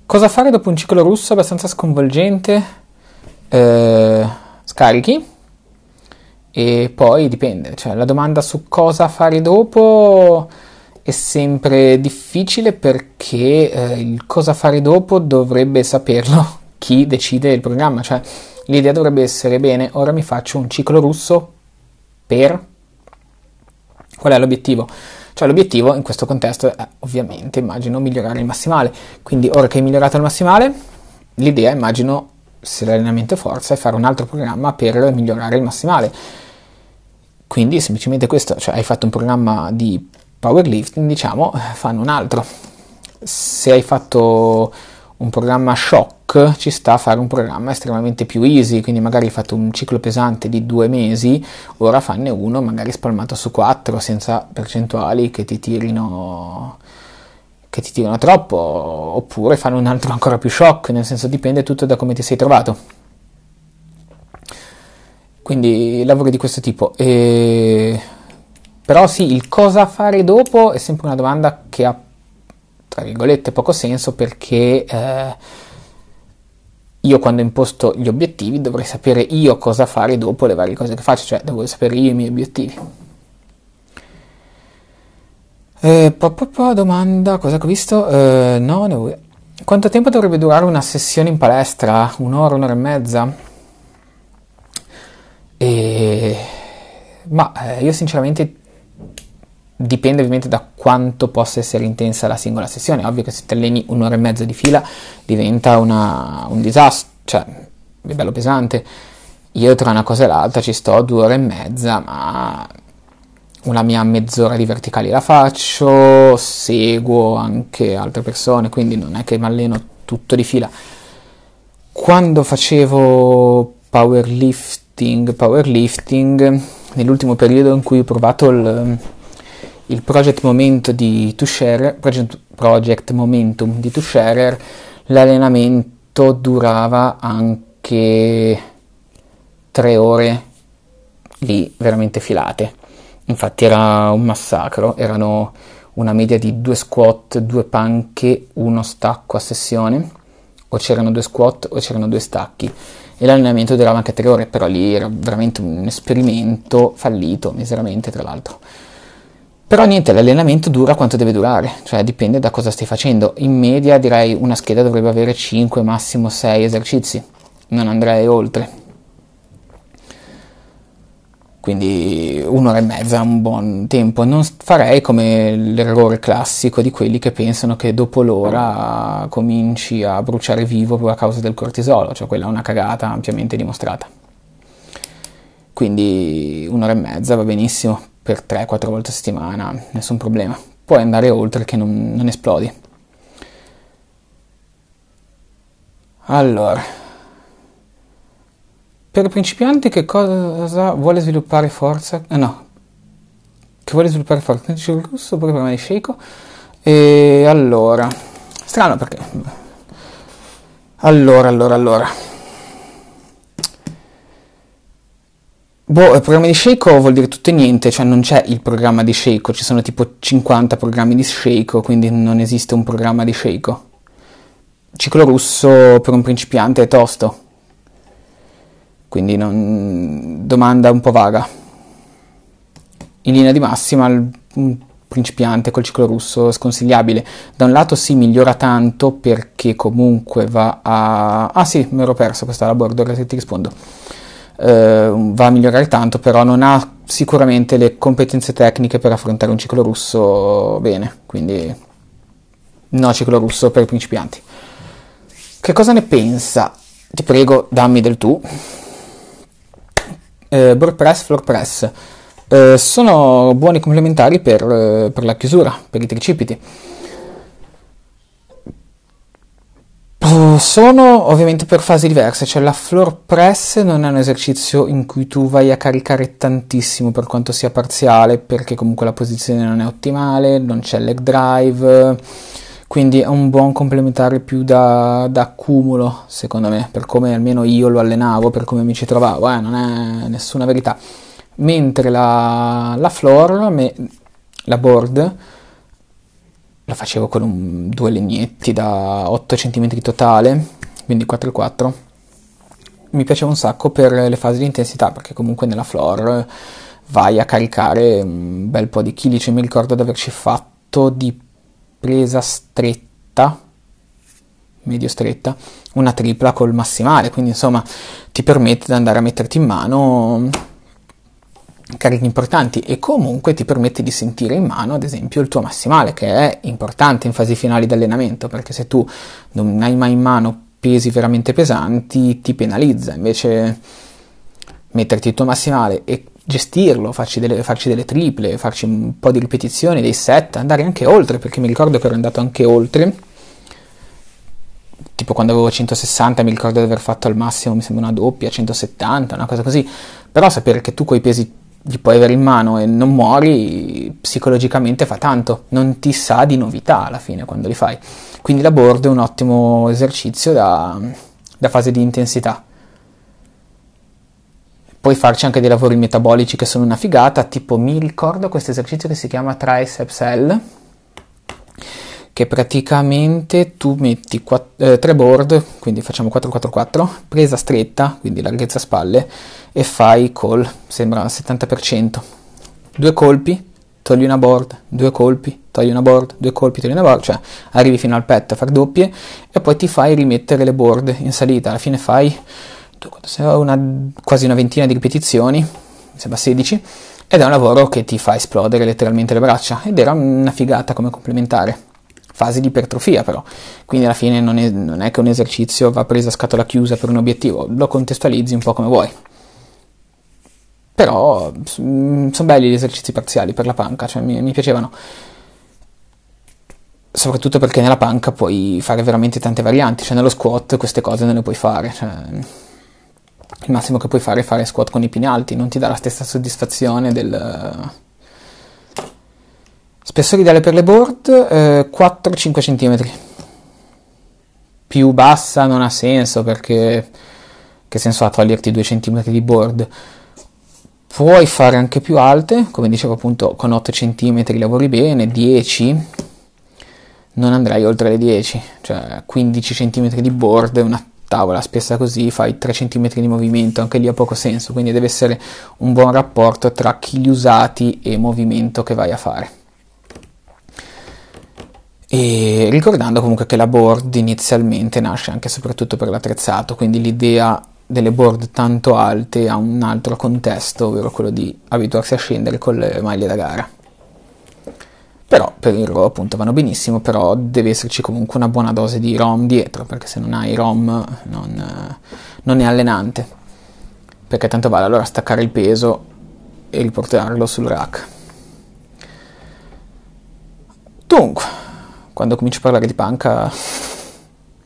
Cosa fare dopo un ciclo russo abbastanza sconvolgente? Eh, scarichi e poi dipende, cioè la domanda su cosa fare dopo è sempre difficile perché eh, il cosa fare dopo dovrebbe saperlo chi decide il programma, cioè l'idea dovrebbe essere bene, ora mi faccio un ciclo russo per? Qual è l'obiettivo? Cioè l'obiettivo in questo contesto è ovviamente, immagino, migliorare il massimale. Quindi ora che hai migliorato il massimale, l'idea, immagino, se l'allenamento è forza, è fare un altro programma per migliorare il massimale. Quindi semplicemente questo, cioè hai fatto un programma di powerlifting, diciamo, eh, fanno un altro. Se hai fatto un programma shock ci sta a fare un programma estremamente più easy, quindi magari hai fatto un ciclo pesante di due mesi, ora fanne uno magari spalmato su quattro senza percentuali che ti tirino che ti tirano troppo, oppure fanno un altro ancora più shock, nel senso dipende tutto da come ti sei trovato. Quindi lavori di questo tipo. E... Però sì, il cosa fare dopo è sempre una domanda che ha tra virgolette poco senso perché eh, io quando imposto gli obiettivi dovrei sapere io cosa fare dopo le varie cose che faccio, cioè devo sapere io i miei obiettivi. Eh, po, po, po, domanda, cosa ho visto? Eh, no, no. Quanto tempo dovrebbe durare una sessione in palestra? Un'ora, un'ora e mezza? E... Ma eh, io sinceramente dipende ovviamente da quanto possa essere intensa la singola sessione. ovvio che se ti alleni un'ora e mezza di fila diventa una, un disastro, cioè è bello pesante. Io tra una cosa e l'altra ci sto due ore e mezza, ma una mia mezz'ora di verticali la faccio, seguo anche altre persone, quindi non è che mi alleno tutto di fila. Quando facevo powerlifting, powerlifting, nell'ultimo periodo in cui ho provato il il Project, Momentum di two Project, Project Momentum di Two-Sharer, l'allenamento durava anche tre ore lì veramente filate. Infatti era un massacro, erano una media di due squat, due panche, uno stacco a sessione, o c'erano due squat o c'erano due stacchi. E l'allenamento durava anche tre ore, però lì era veramente un esperimento fallito, miseramente tra l'altro. Però niente, l'allenamento dura quanto deve durare, cioè dipende da cosa stai facendo. In media direi una scheda dovrebbe avere 5, massimo 6 esercizi, non andrei oltre. Quindi un'ora e mezza è un buon tempo. Non farei come l'errore classico di quelli che pensano che dopo l'ora cominci a bruciare vivo a causa del cortisolo, cioè quella è una cagata ampiamente dimostrata. Quindi un'ora e mezza va benissimo per 3-4 volte a settimana, nessun problema. Puoi andare oltre che non, non esplodi. Allora, per i principianti che cosa vuole sviluppare forza? Eh, no, che vuole sviluppare forza? Il russo oppure prima di Sheiko? E allora, strano perché... Allora, allora, allora. Boh, il programma di Sheiko vuol dire tutto e niente, cioè non c'è il programma di Sheiko, ci sono tipo 50 programmi di Sheiko, quindi non esiste un programma di Sheiko. Ciclo russo per un principiante è tosto, quindi non... domanda un po' vaga. In linea di massima, un principiante col ciclo russo è sconsigliabile. Da un lato si migliora tanto perché comunque va a... Ah sì, mi ero perso, questa la la ora ti rispondo eh, va a migliorare tanto, però non ha sicuramente le competenze tecniche per affrontare un ciclo russo bene, quindi no ciclo russo per principianti. Che cosa ne pensa? Ti prego, dammi del tu. Eh, board press, floor press. Eh, sono buoni complementari per, eh, per la chiusura, per i tricipiti. Ehm, sono ovviamente per fasi diverse, cioè la floor press non è un esercizio in cui tu vai a caricare tantissimo per quanto sia parziale, perché comunque la posizione non è ottimale, non c'è leg drive, quindi è un buon complementare più da, da accumulo, secondo me, per come almeno io lo allenavo, per come mi ci trovavo, eh, non è nessuna verità. Mentre la, la floor, me, la board, la facevo con un, due legnetti da 8 cm totale, quindi 4x4. Mi piaceva un sacco per le fasi di intensità, perché comunque nella floor eh, vai a caricare un bel po' di chili, cioè mi ricordo di averci fatto di presa stretta, medio stretta, una tripla col massimale, quindi insomma ti permette di andare a metterti in mano carichi importanti e comunque ti permette di sentire in mano ad esempio il tuo massimale che è importante in fasi finali di allenamento perché se tu non hai mai in mano pesi veramente pesanti ti penalizza invece metterti il tuo massimale e gestirlo, farci delle, farci delle triple, farci un po' di ripetizioni, dei set, andare anche oltre perché mi ricordo che ero andato anche oltre tipo quando avevo 160 mi ricordo di aver fatto al massimo mi sembra una doppia 170 una cosa così però sapere che tu coi pesi di puoi avere in mano e non muori, psicologicamente fa tanto, non ti sa di novità alla fine quando li fai. Quindi la board è un ottimo esercizio da, da fase di intensità. Puoi farci anche dei lavori metabolici che sono una figata, tipo mi ricordo questo esercizio che si chiama tricep cell, che praticamente tu metti 4, eh, tre board, quindi facciamo 4-4-4, presa stretta, quindi larghezza spalle, e fai call, sembra 70%. Due colpi, togli una board, due colpi, togli una board, due colpi, togli una board, cioè arrivi fino al petto a far doppie e poi ti fai rimettere le board in salita, alla fine fai una, quasi una ventina di ripetizioni, mi sembra 16, ed è un lavoro che ti fa esplodere letteralmente le braccia ed era una figata come complementare fase di ipertrofia però, quindi alla fine non è, non è che un esercizio va preso a scatola chiusa per un obiettivo, lo contestualizzi un po' come vuoi. Però mm, sono belli gli esercizi parziali per la panca, cioè mi, mi piacevano soprattutto perché nella panca puoi fare veramente tante varianti, cioè nello squat queste cose non le puoi fare, cioè il massimo che puoi fare è fare squat con i pini alti, non ti dà la stessa soddisfazione del, Spessore ideale per le board eh, 4-5 cm. Più bassa non ha senso perché che senso ha toglierti 2 cm di board? Puoi fare anche più alte, come dicevo appunto con 8 cm lavori bene, 10 non andrai oltre le 10, cioè 15 cm di board, una tavola spessa così, fai 3 cm di movimento, anche lì ha poco senso, quindi deve essere un buon rapporto tra chili usati e movimento che vai a fare. E ricordando comunque che la board inizialmente nasce anche e soprattutto per l'attrezzato, quindi l'idea delle board tanto alte ha un altro contesto, ovvero quello di abituarsi a scendere con le maglie da gara. Però per il RAW appunto vanno benissimo, però deve esserci comunque una buona dose di ROM dietro, perché se non hai ROM non, non è allenante, perché tanto vale allora staccare il peso e riportarlo sul rack. Dunque, quando comincio a parlare di panca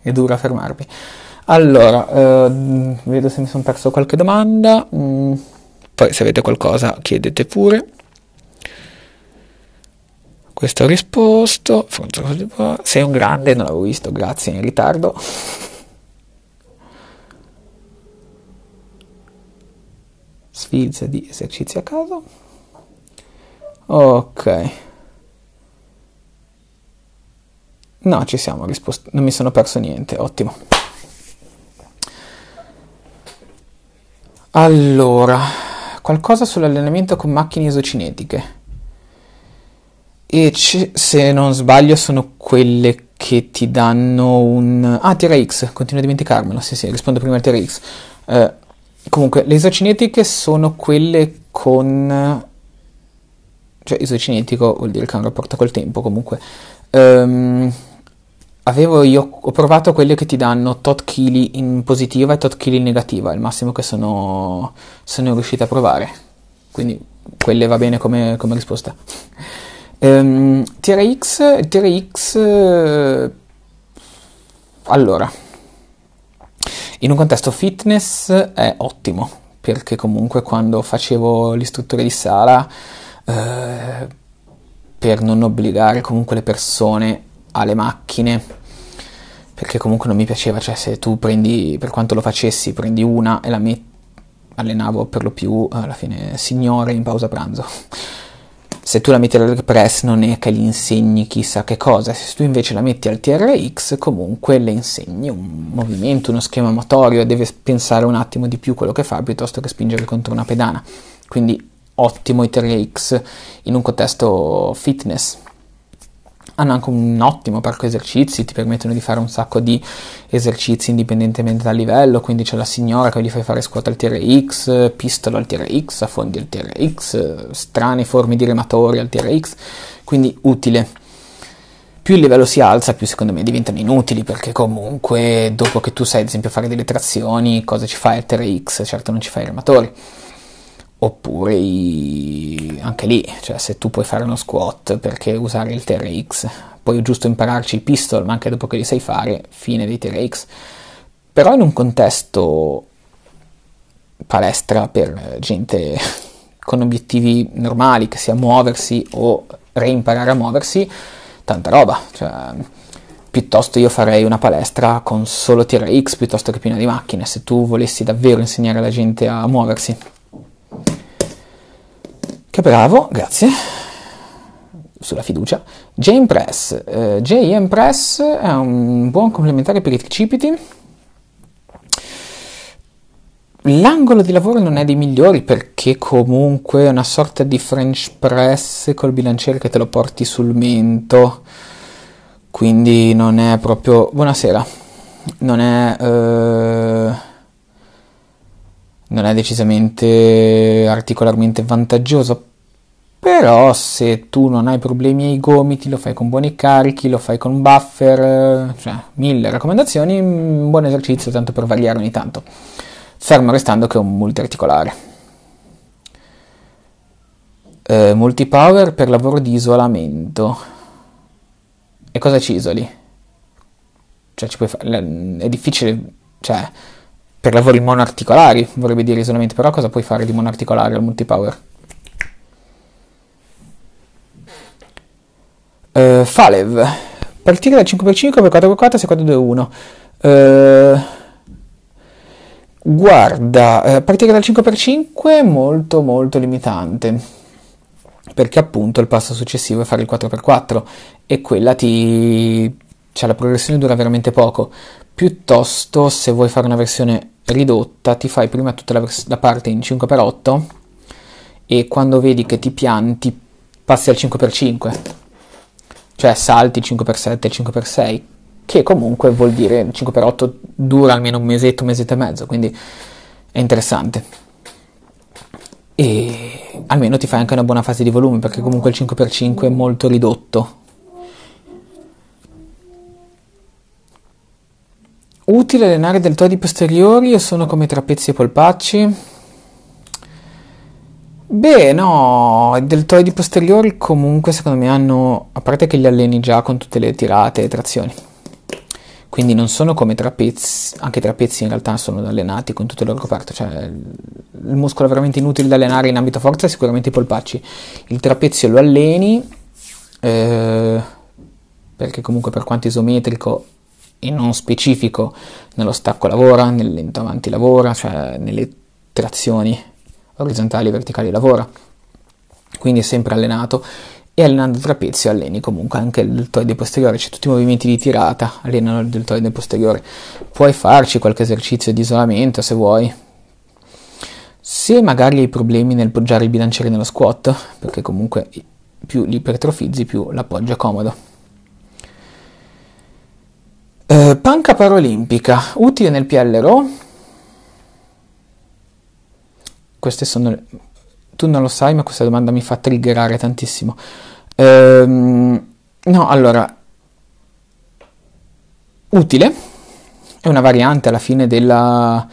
è dura fermarmi. Allora, eh, vedo se mi sono perso qualche domanda, mm, poi se avete qualcosa chiedete pure. Questo ho risposto, sei un grande, non l'avevo visto, grazie, in ritardo. Sfizia di esercizi a caso. Ok. No, ci siamo, rispost- non mi sono perso niente, ottimo. Allora, qualcosa sull'allenamento con macchine esocinetiche. E c- se non sbaglio sono quelle che ti danno un... Ah, TRX, continuo a dimenticarmelo, sì sì, rispondo prima al TRX. Eh, comunque, le esocinetiche sono quelle con... Cioè, esocinetico vuol dire che ha un rapporto col tempo, comunque. Um, avevo io ho provato quelle che ti danno tot kg in positiva e tot kg in negativa, il massimo che sono, sono riuscito a provare. Quindi quelle va bene come, come risposta. Um, ehm, TRX, TRX eh, allora in un contesto fitness è ottimo perché comunque quando facevo l'istruttore di sala eh, per non obbligare comunque le persone alle macchine perché comunque non mi piaceva, cioè se tu prendi, per quanto lo facessi, prendi una e la metti, allenavo per lo più eh, alla fine signore in pausa pranzo. Se tu la metti al press non è che gli insegni chissà che cosa, se tu invece la metti al TRX comunque le insegni un movimento, uno schema motorio, deve pensare un attimo di più quello che fa piuttosto che spingere contro una pedana. Quindi ottimo i TRX in un contesto fitness hanno anche un ottimo parco esercizi, ti permettono di fare un sacco di esercizi indipendentemente dal livello, quindi c'è la signora che gli fai fare squat al TRX, pistola al TRX, affondi al TRX, strane forme di rematori al TRX, quindi utile. Più il livello si alza, più secondo me diventano inutili, perché comunque dopo che tu sai ad esempio fare delle trazioni, cosa ci fai al TRX? Certo non ci fai i rematori oppure i... anche lì, cioè se tu puoi fare uno squat perché usare il TRX, puoi giusto impararci i pistol, ma anche dopo che li sai fare, fine dei TRX. Però in un contesto palestra per gente con obiettivi normali, che sia muoversi o reimparare a muoversi, tanta roba, cioè piuttosto io farei una palestra con solo TRX piuttosto che piena di macchine, se tu volessi davvero insegnare alla gente a muoversi. Che bravo, grazie sulla fiducia. JM Press. Uh, eh, JM Press è un buon complementare per i tricipiti. L'angolo di lavoro non è dei migliori perché comunque è una sorta di French press col bilanciere che te lo porti sul mento. Quindi non è proprio... Buonasera. Non è... Uh non è decisamente particolarmente vantaggioso, però se tu non hai problemi ai gomiti, lo fai con buoni carichi, lo fai con buffer, eh, cioè mille raccomandazioni, un mm, buon esercizio tanto per variare ogni tanto, fermo restando che è un multiarticolare. Eh, multipower per lavoro di isolamento. E cosa ci isoli? Cioè, ci puoi fa- è difficile, cioè per lavori monoarticolari, vorrebbe dire isolamento, però cosa puoi fare di monoarticolare al multipower? Uh, Falev, partire da 5x5 per 4x4 secondo 2 1. Uh, guarda, eh, partire dal 5x5 è molto molto limitante, perché appunto il passo successivo è fare il 4x4 e quella ti cioè la progressione dura veramente poco. Piuttosto, se vuoi fare una versione ridotta, ti fai prima tutta la, vers- la parte in 5x8 e quando vedi che ti pianti passi al 5x5, cioè salti 5x7 5x6, che comunque vuol dire 5x8 dura almeno un mesetto, un mesetto e mezzo, quindi è interessante. E almeno ti fai anche una buona fase di volume perché comunque il 5x5 è molto ridotto Utile allenare deltoidi posteriori o sono come trapezi e polpacci? Beh, no, i deltoidi posteriori comunque secondo me hanno, a parte che li alleni già con tutte le tirate e trazioni, quindi non sono come trapezi, anche i trapezi in realtà sono allenati con tutto il loro reparto, cioè il muscolo veramente inutile da allenare in ambito forza è sicuramente i polpacci, il trapezio lo alleni, eh, perché comunque per quanto isometrico e non specifico nello stacco lavora, nel lento avanti lavora, cioè nelle trazioni orizzontali e verticali lavora. Quindi è sempre allenato e allenando il trapezio alleni comunque anche il deltoide posteriore, cioè tutti i movimenti di tirata allenano il deltoide posteriore. Puoi farci qualche esercizio di isolamento se vuoi. Se magari hai problemi nel poggiare il bilanciere nello squat, perché comunque più li ipertrofizzi, più l'appoggio è comodo. Eh, panca paraolimpica, utile nel PLRO? Queste sono... Le... Tu non lo sai, ma questa domanda mi fa triggerare tantissimo. Ehm, no, allora... Utile è una variante alla fine della...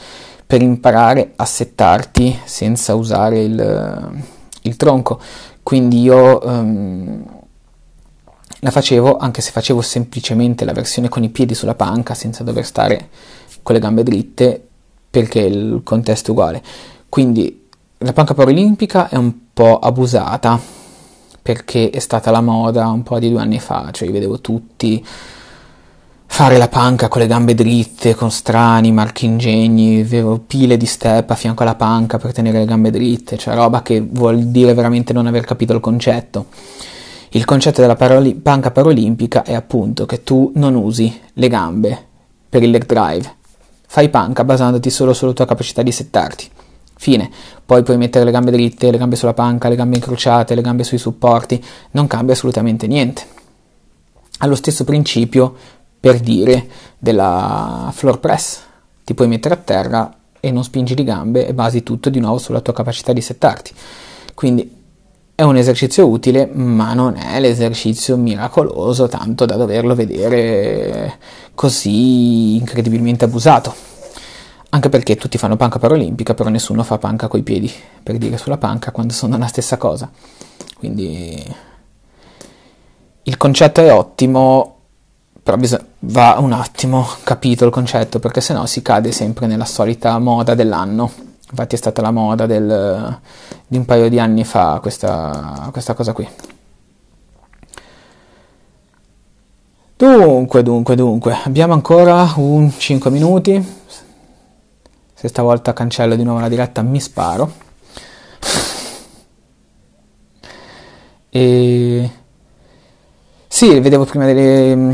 per imparare a settarti senza usare il, il tronco. Quindi io... Um la facevo anche se facevo semplicemente la versione con i piedi sulla panca senza dover stare con le gambe dritte perché il contesto è uguale. Quindi la panca paralimpica è un po' abusata perché è stata la moda un po' di due anni fa, cioè io vedevo tutti fare la panca con le gambe dritte, con strani marchingegni, avevo pile di step a fianco alla panca per tenere le gambe dritte, cioè roba che vuol dire veramente non aver capito il concetto. Il concetto della paroli- banca parolimpica è appunto che tu non usi le gambe per il leg drive, fai panca basandoti solo sulla tua capacità di settarti. Fine. Poi puoi mettere le gambe dritte, le gambe sulla panca, le gambe incrociate, le gambe sui supporti, non cambia assolutamente niente. Allo stesso principio, per dire, della floor press. Ti puoi mettere a terra e non spingi le gambe e basi tutto di nuovo sulla tua capacità di settarti. Quindi è un esercizio utile, ma non è l'esercizio miracoloso tanto da doverlo vedere così incredibilmente abusato. Anche perché tutti fanno panca per però nessuno fa panca coi piedi, per dire sulla panca, quando sono la stessa cosa. Quindi il concetto è ottimo, però va un attimo capito il concetto, perché sennò si cade sempre nella solita moda dell'anno Infatti è stata la moda del, di un paio di anni fa questa, questa cosa qui. Dunque, dunque, dunque, abbiamo ancora un 5 minuti. Se stavolta cancello di nuovo la diretta mi sparo. E... Sì, vedevo prima delle... Mm,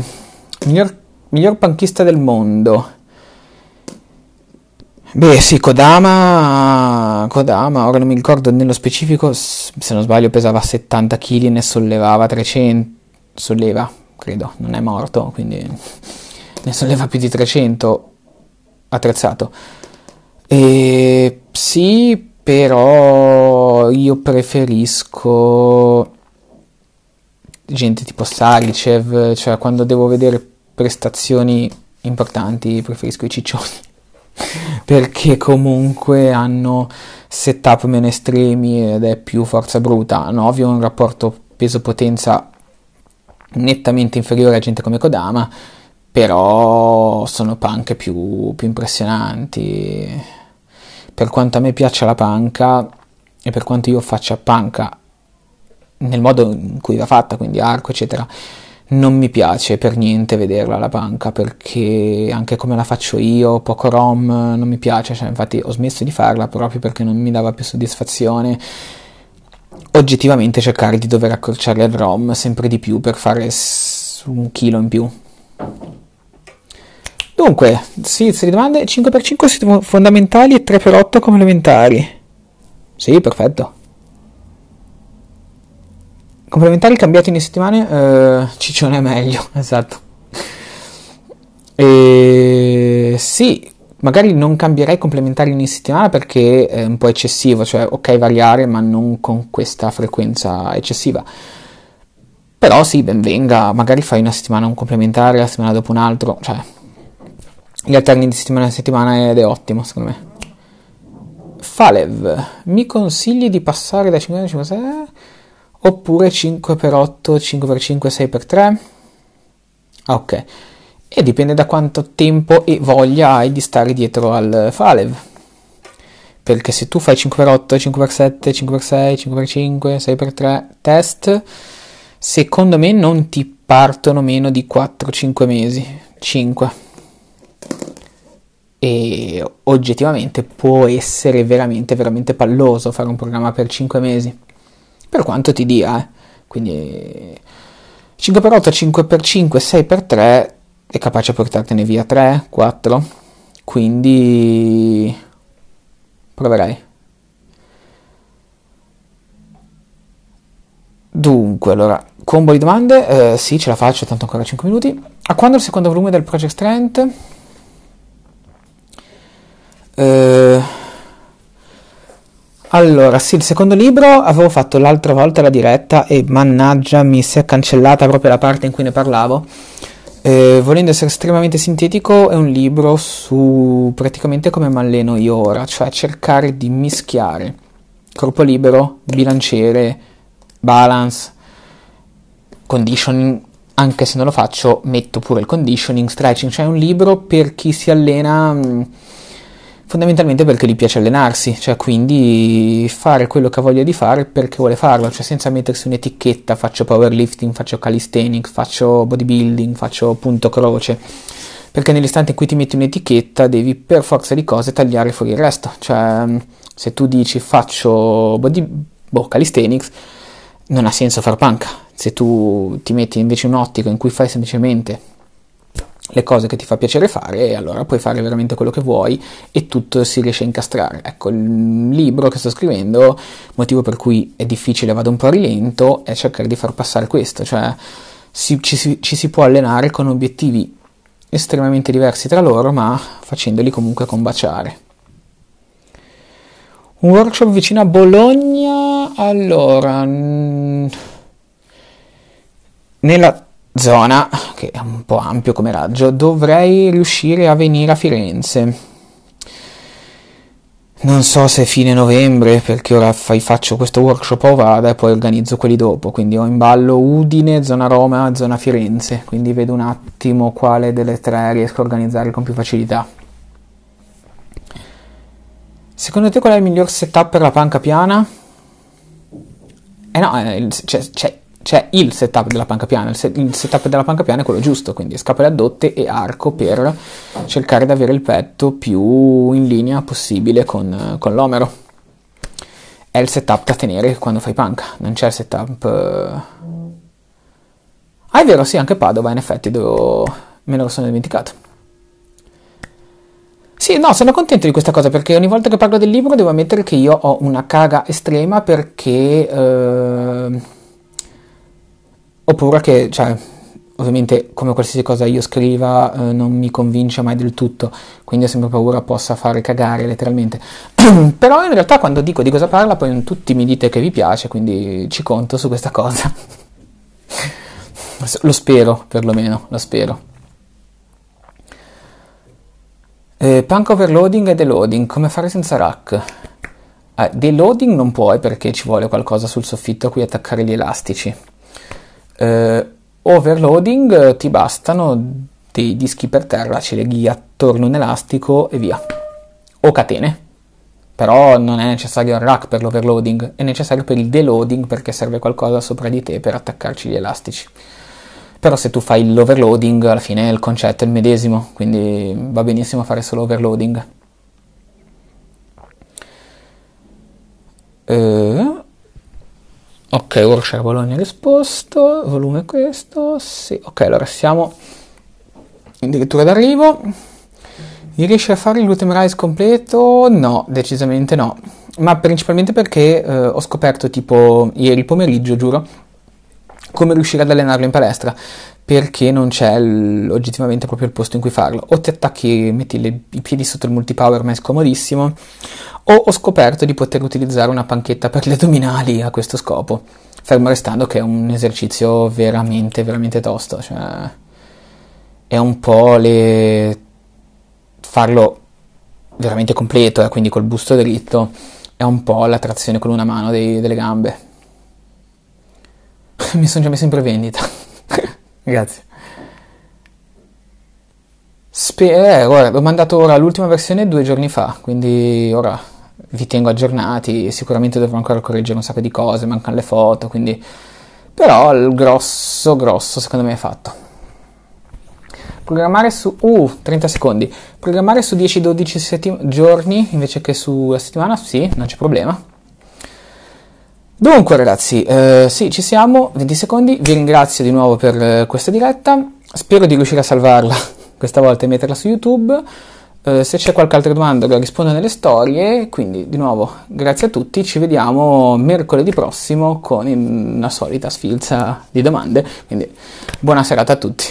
miglior, miglior panchista del mondo. Beh sì, Kodama, Kodama, ora non mi ricordo nello specifico, se non sbaglio pesava 70 kg e ne sollevava 300, solleva, credo, non è morto, quindi ne solleva più di 300, attrezzato. E sì, però io preferisco gente tipo Saricev, cioè quando devo vedere prestazioni importanti preferisco i ciccioni perché comunque hanno setup meno estremi ed è più forza bruta. Novio ovvio un rapporto peso-potenza nettamente inferiore a gente come Kodama, però sono punk più, più impressionanti. Per quanto a me piaccia la panca e per quanto io faccia panca nel modo in cui va fatta, quindi arco, eccetera non mi piace per niente vederla la panca perché anche come la faccio io, poco rom, non mi piace, cioè, infatti ho smesso di farla proprio perché non mi dava più soddisfazione oggettivamente cercare di dover accorciare il rom sempre di più per fare un chilo in più. Dunque, servizio le domande 5x5 sono fondamentali e 3x8 complementari. Sì, perfetto. Complementari cambiati ogni settimana Eh, Ciccione è meglio, esatto. E sì, magari non cambierei complementari ogni settimana perché è un po' eccessivo, cioè ok variare ma non con questa frequenza eccessiva. Però sì, ben venga, magari fai una settimana un complementare, la settimana dopo un altro, cioè gli alterni di settimana a settimana ed è ottimo secondo me. Falev, mi consigli di passare da 50 a 56? oppure 5x8, 5x5, 6x3. ok. E dipende da quanto tempo e voglia hai di stare dietro al Falev. Perché se tu fai 5x8, 5x7, 5x6, 5x5, 6x3 test, secondo me non ti partono meno di 4-5 mesi. 5. E oggettivamente può essere veramente, veramente palloso fare un programma per 5 mesi per quanto ti dia, eh. quindi 5x8, 5x5, 6x3 è capace a portartene via 3, 4, quindi proverei. Dunque, allora, combo di domande, eh, sì, ce la faccio, tanto ancora 5 minuti. A quando il secondo volume del Project Strength? Eh, allora, sì, il secondo libro avevo fatto l'altra volta la diretta e mannaggia mi si è cancellata proprio la parte in cui ne parlavo. Eh, volendo essere estremamente sintetico, è un libro su praticamente come mi alleno io ora, cioè cercare di mischiare corpo libero, bilanciere, balance, conditioning, anche se non lo faccio metto pure il conditioning, stretching, cioè è un libro per chi si allena... Mh, mm, fondamentalmente perché gli piace allenarsi, cioè quindi fare quello che ha voglia di fare perché vuole farlo, cioè senza mettersi un'etichetta, faccio powerlifting, faccio calisthenics, faccio bodybuilding, faccio punto croce, perché nell'istante in cui ti metti un'etichetta devi per forza di cose tagliare fuori il resto, cioè mm, se tu dici faccio body, boh, calisthenics non ha senso far panca, se tu ti metti invece un'ottica in cui fai semplicemente le cose che ti fa piacere fare e allora puoi fare veramente quello che vuoi e tutto si riesce a incastrare. Ecco, il libro che sto scrivendo, motivo per cui è difficile, vado un po' a rilento, è cercare di far passare questo, cioè si, ci, ci si può allenare con obiettivi estremamente diversi tra loro ma facendoli comunque combaciare. Un workshop vicino a Bologna, allora... Nella zona, che è un po' ampio come raggio, dovrei riuscire a venire a Firenze. Non so se fine novembre, perché ora fai, faccio questo workshop a Ovada e poi organizzo quelli dopo, quindi ho in ballo Udine, zona Roma, zona Firenze, quindi vedo un attimo quale delle tre riesco a organizzare con più facilità. Secondo te qual è il miglior setup per la panca piana? Eh no, eh, cioè, c'è, c'è c'è cioè, il setup della panca piana, il, set, il, setup della panca piana è quello giusto, quindi scapole addotte e arco per cercare di avere il petto più in linea possibile con, con l'omero. È il setup da tenere quando fai panca, non c'è il setup... Eh. Ah è vero, sì, anche Padova in effetti, devo... me lo sono dimenticato. Sì, no, sono contento di questa cosa perché ogni volta che parlo del libro devo ammettere che io ho una caga estrema perché... Eh ho paura che, cioè, ovviamente come qualsiasi cosa io scriva eh, non mi convince mai del tutto, quindi ho sempre paura possa fare cagare letteralmente. Però in realtà quando dico di cosa parla poi tutti mi dite che vi piace, quindi ci conto su questa cosa. lo spero, perlomeno, lo spero. Eh, punk overloading e deloading, come fare senza rack? Eh, deloading non puoi perché ci vuole qualcosa sul soffitto a cui attaccare gli elastici eh, overloading eh, ti bastano dei dischi per terra, ce ci ghi attorno un elastico e via. O catene. Però non è necessario un rack per l'overloading, è necessario per il deloading perché serve qualcosa sopra di te per attaccarci gli elastici. Però se tu fai l'overloading, alla fine il concetto è il medesimo, quindi va benissimo fare solo overloading. Ehm. Ok, Workshare Bologna risposto, volume questo, sì. Ok, allora siamo addirittura d'arrivo. Mi riesce a fare il rise completo? No, decisamente no. Ma principalmente perché eh, ho scoperto tipo ieri pomeriggio, giuro, come riuscire ad allenarlo in palestra perché non c'è l- oggettivamente proprio il posto in cui farlo. O ti attacchi, metti le- i piedi sotto il multipower, ma è scomodissimo, o ho scoperto di poter utilizzare una panchetta per gli addominali a questo scopo, fermo restando che è un esercizio veramente, veramente tosto, cioè è un po' le... farlo veramente completo, eh, quindi col busto dritto, è un po' la trazione con una mano dei- delle gambe. Mi sono già messo in prevendita. Grazie. Spe- eh, guarda, ho mandato ora l'ultima versione due giorni fa, quindi ora vi tengo aggiornati. Sicuramente dovrò ancora correggere un sacco di cose, mancano le foto, quindi... Però il grosso, grosso secondo me è fatto. Programmare su... Uh, 30 secondi. Programmare su 10-12 settim- giorni invece che sulla settimana? Sì, non c'è problema. Dunque ragazzi, eh, sì, ci siamo, 20 secondi, vi ringrazio di nuovo per eh, questa diretta, spero di riuscire a salvarla questa volta e metterla su YouTube, eh, se c'è qualche altra domanda la rispondo nelle storie, quindi di nuovo grazie a tutti, ci vediamo mercoledì prossimo con una solita sfilza di domande, quindi buona serata a tutti.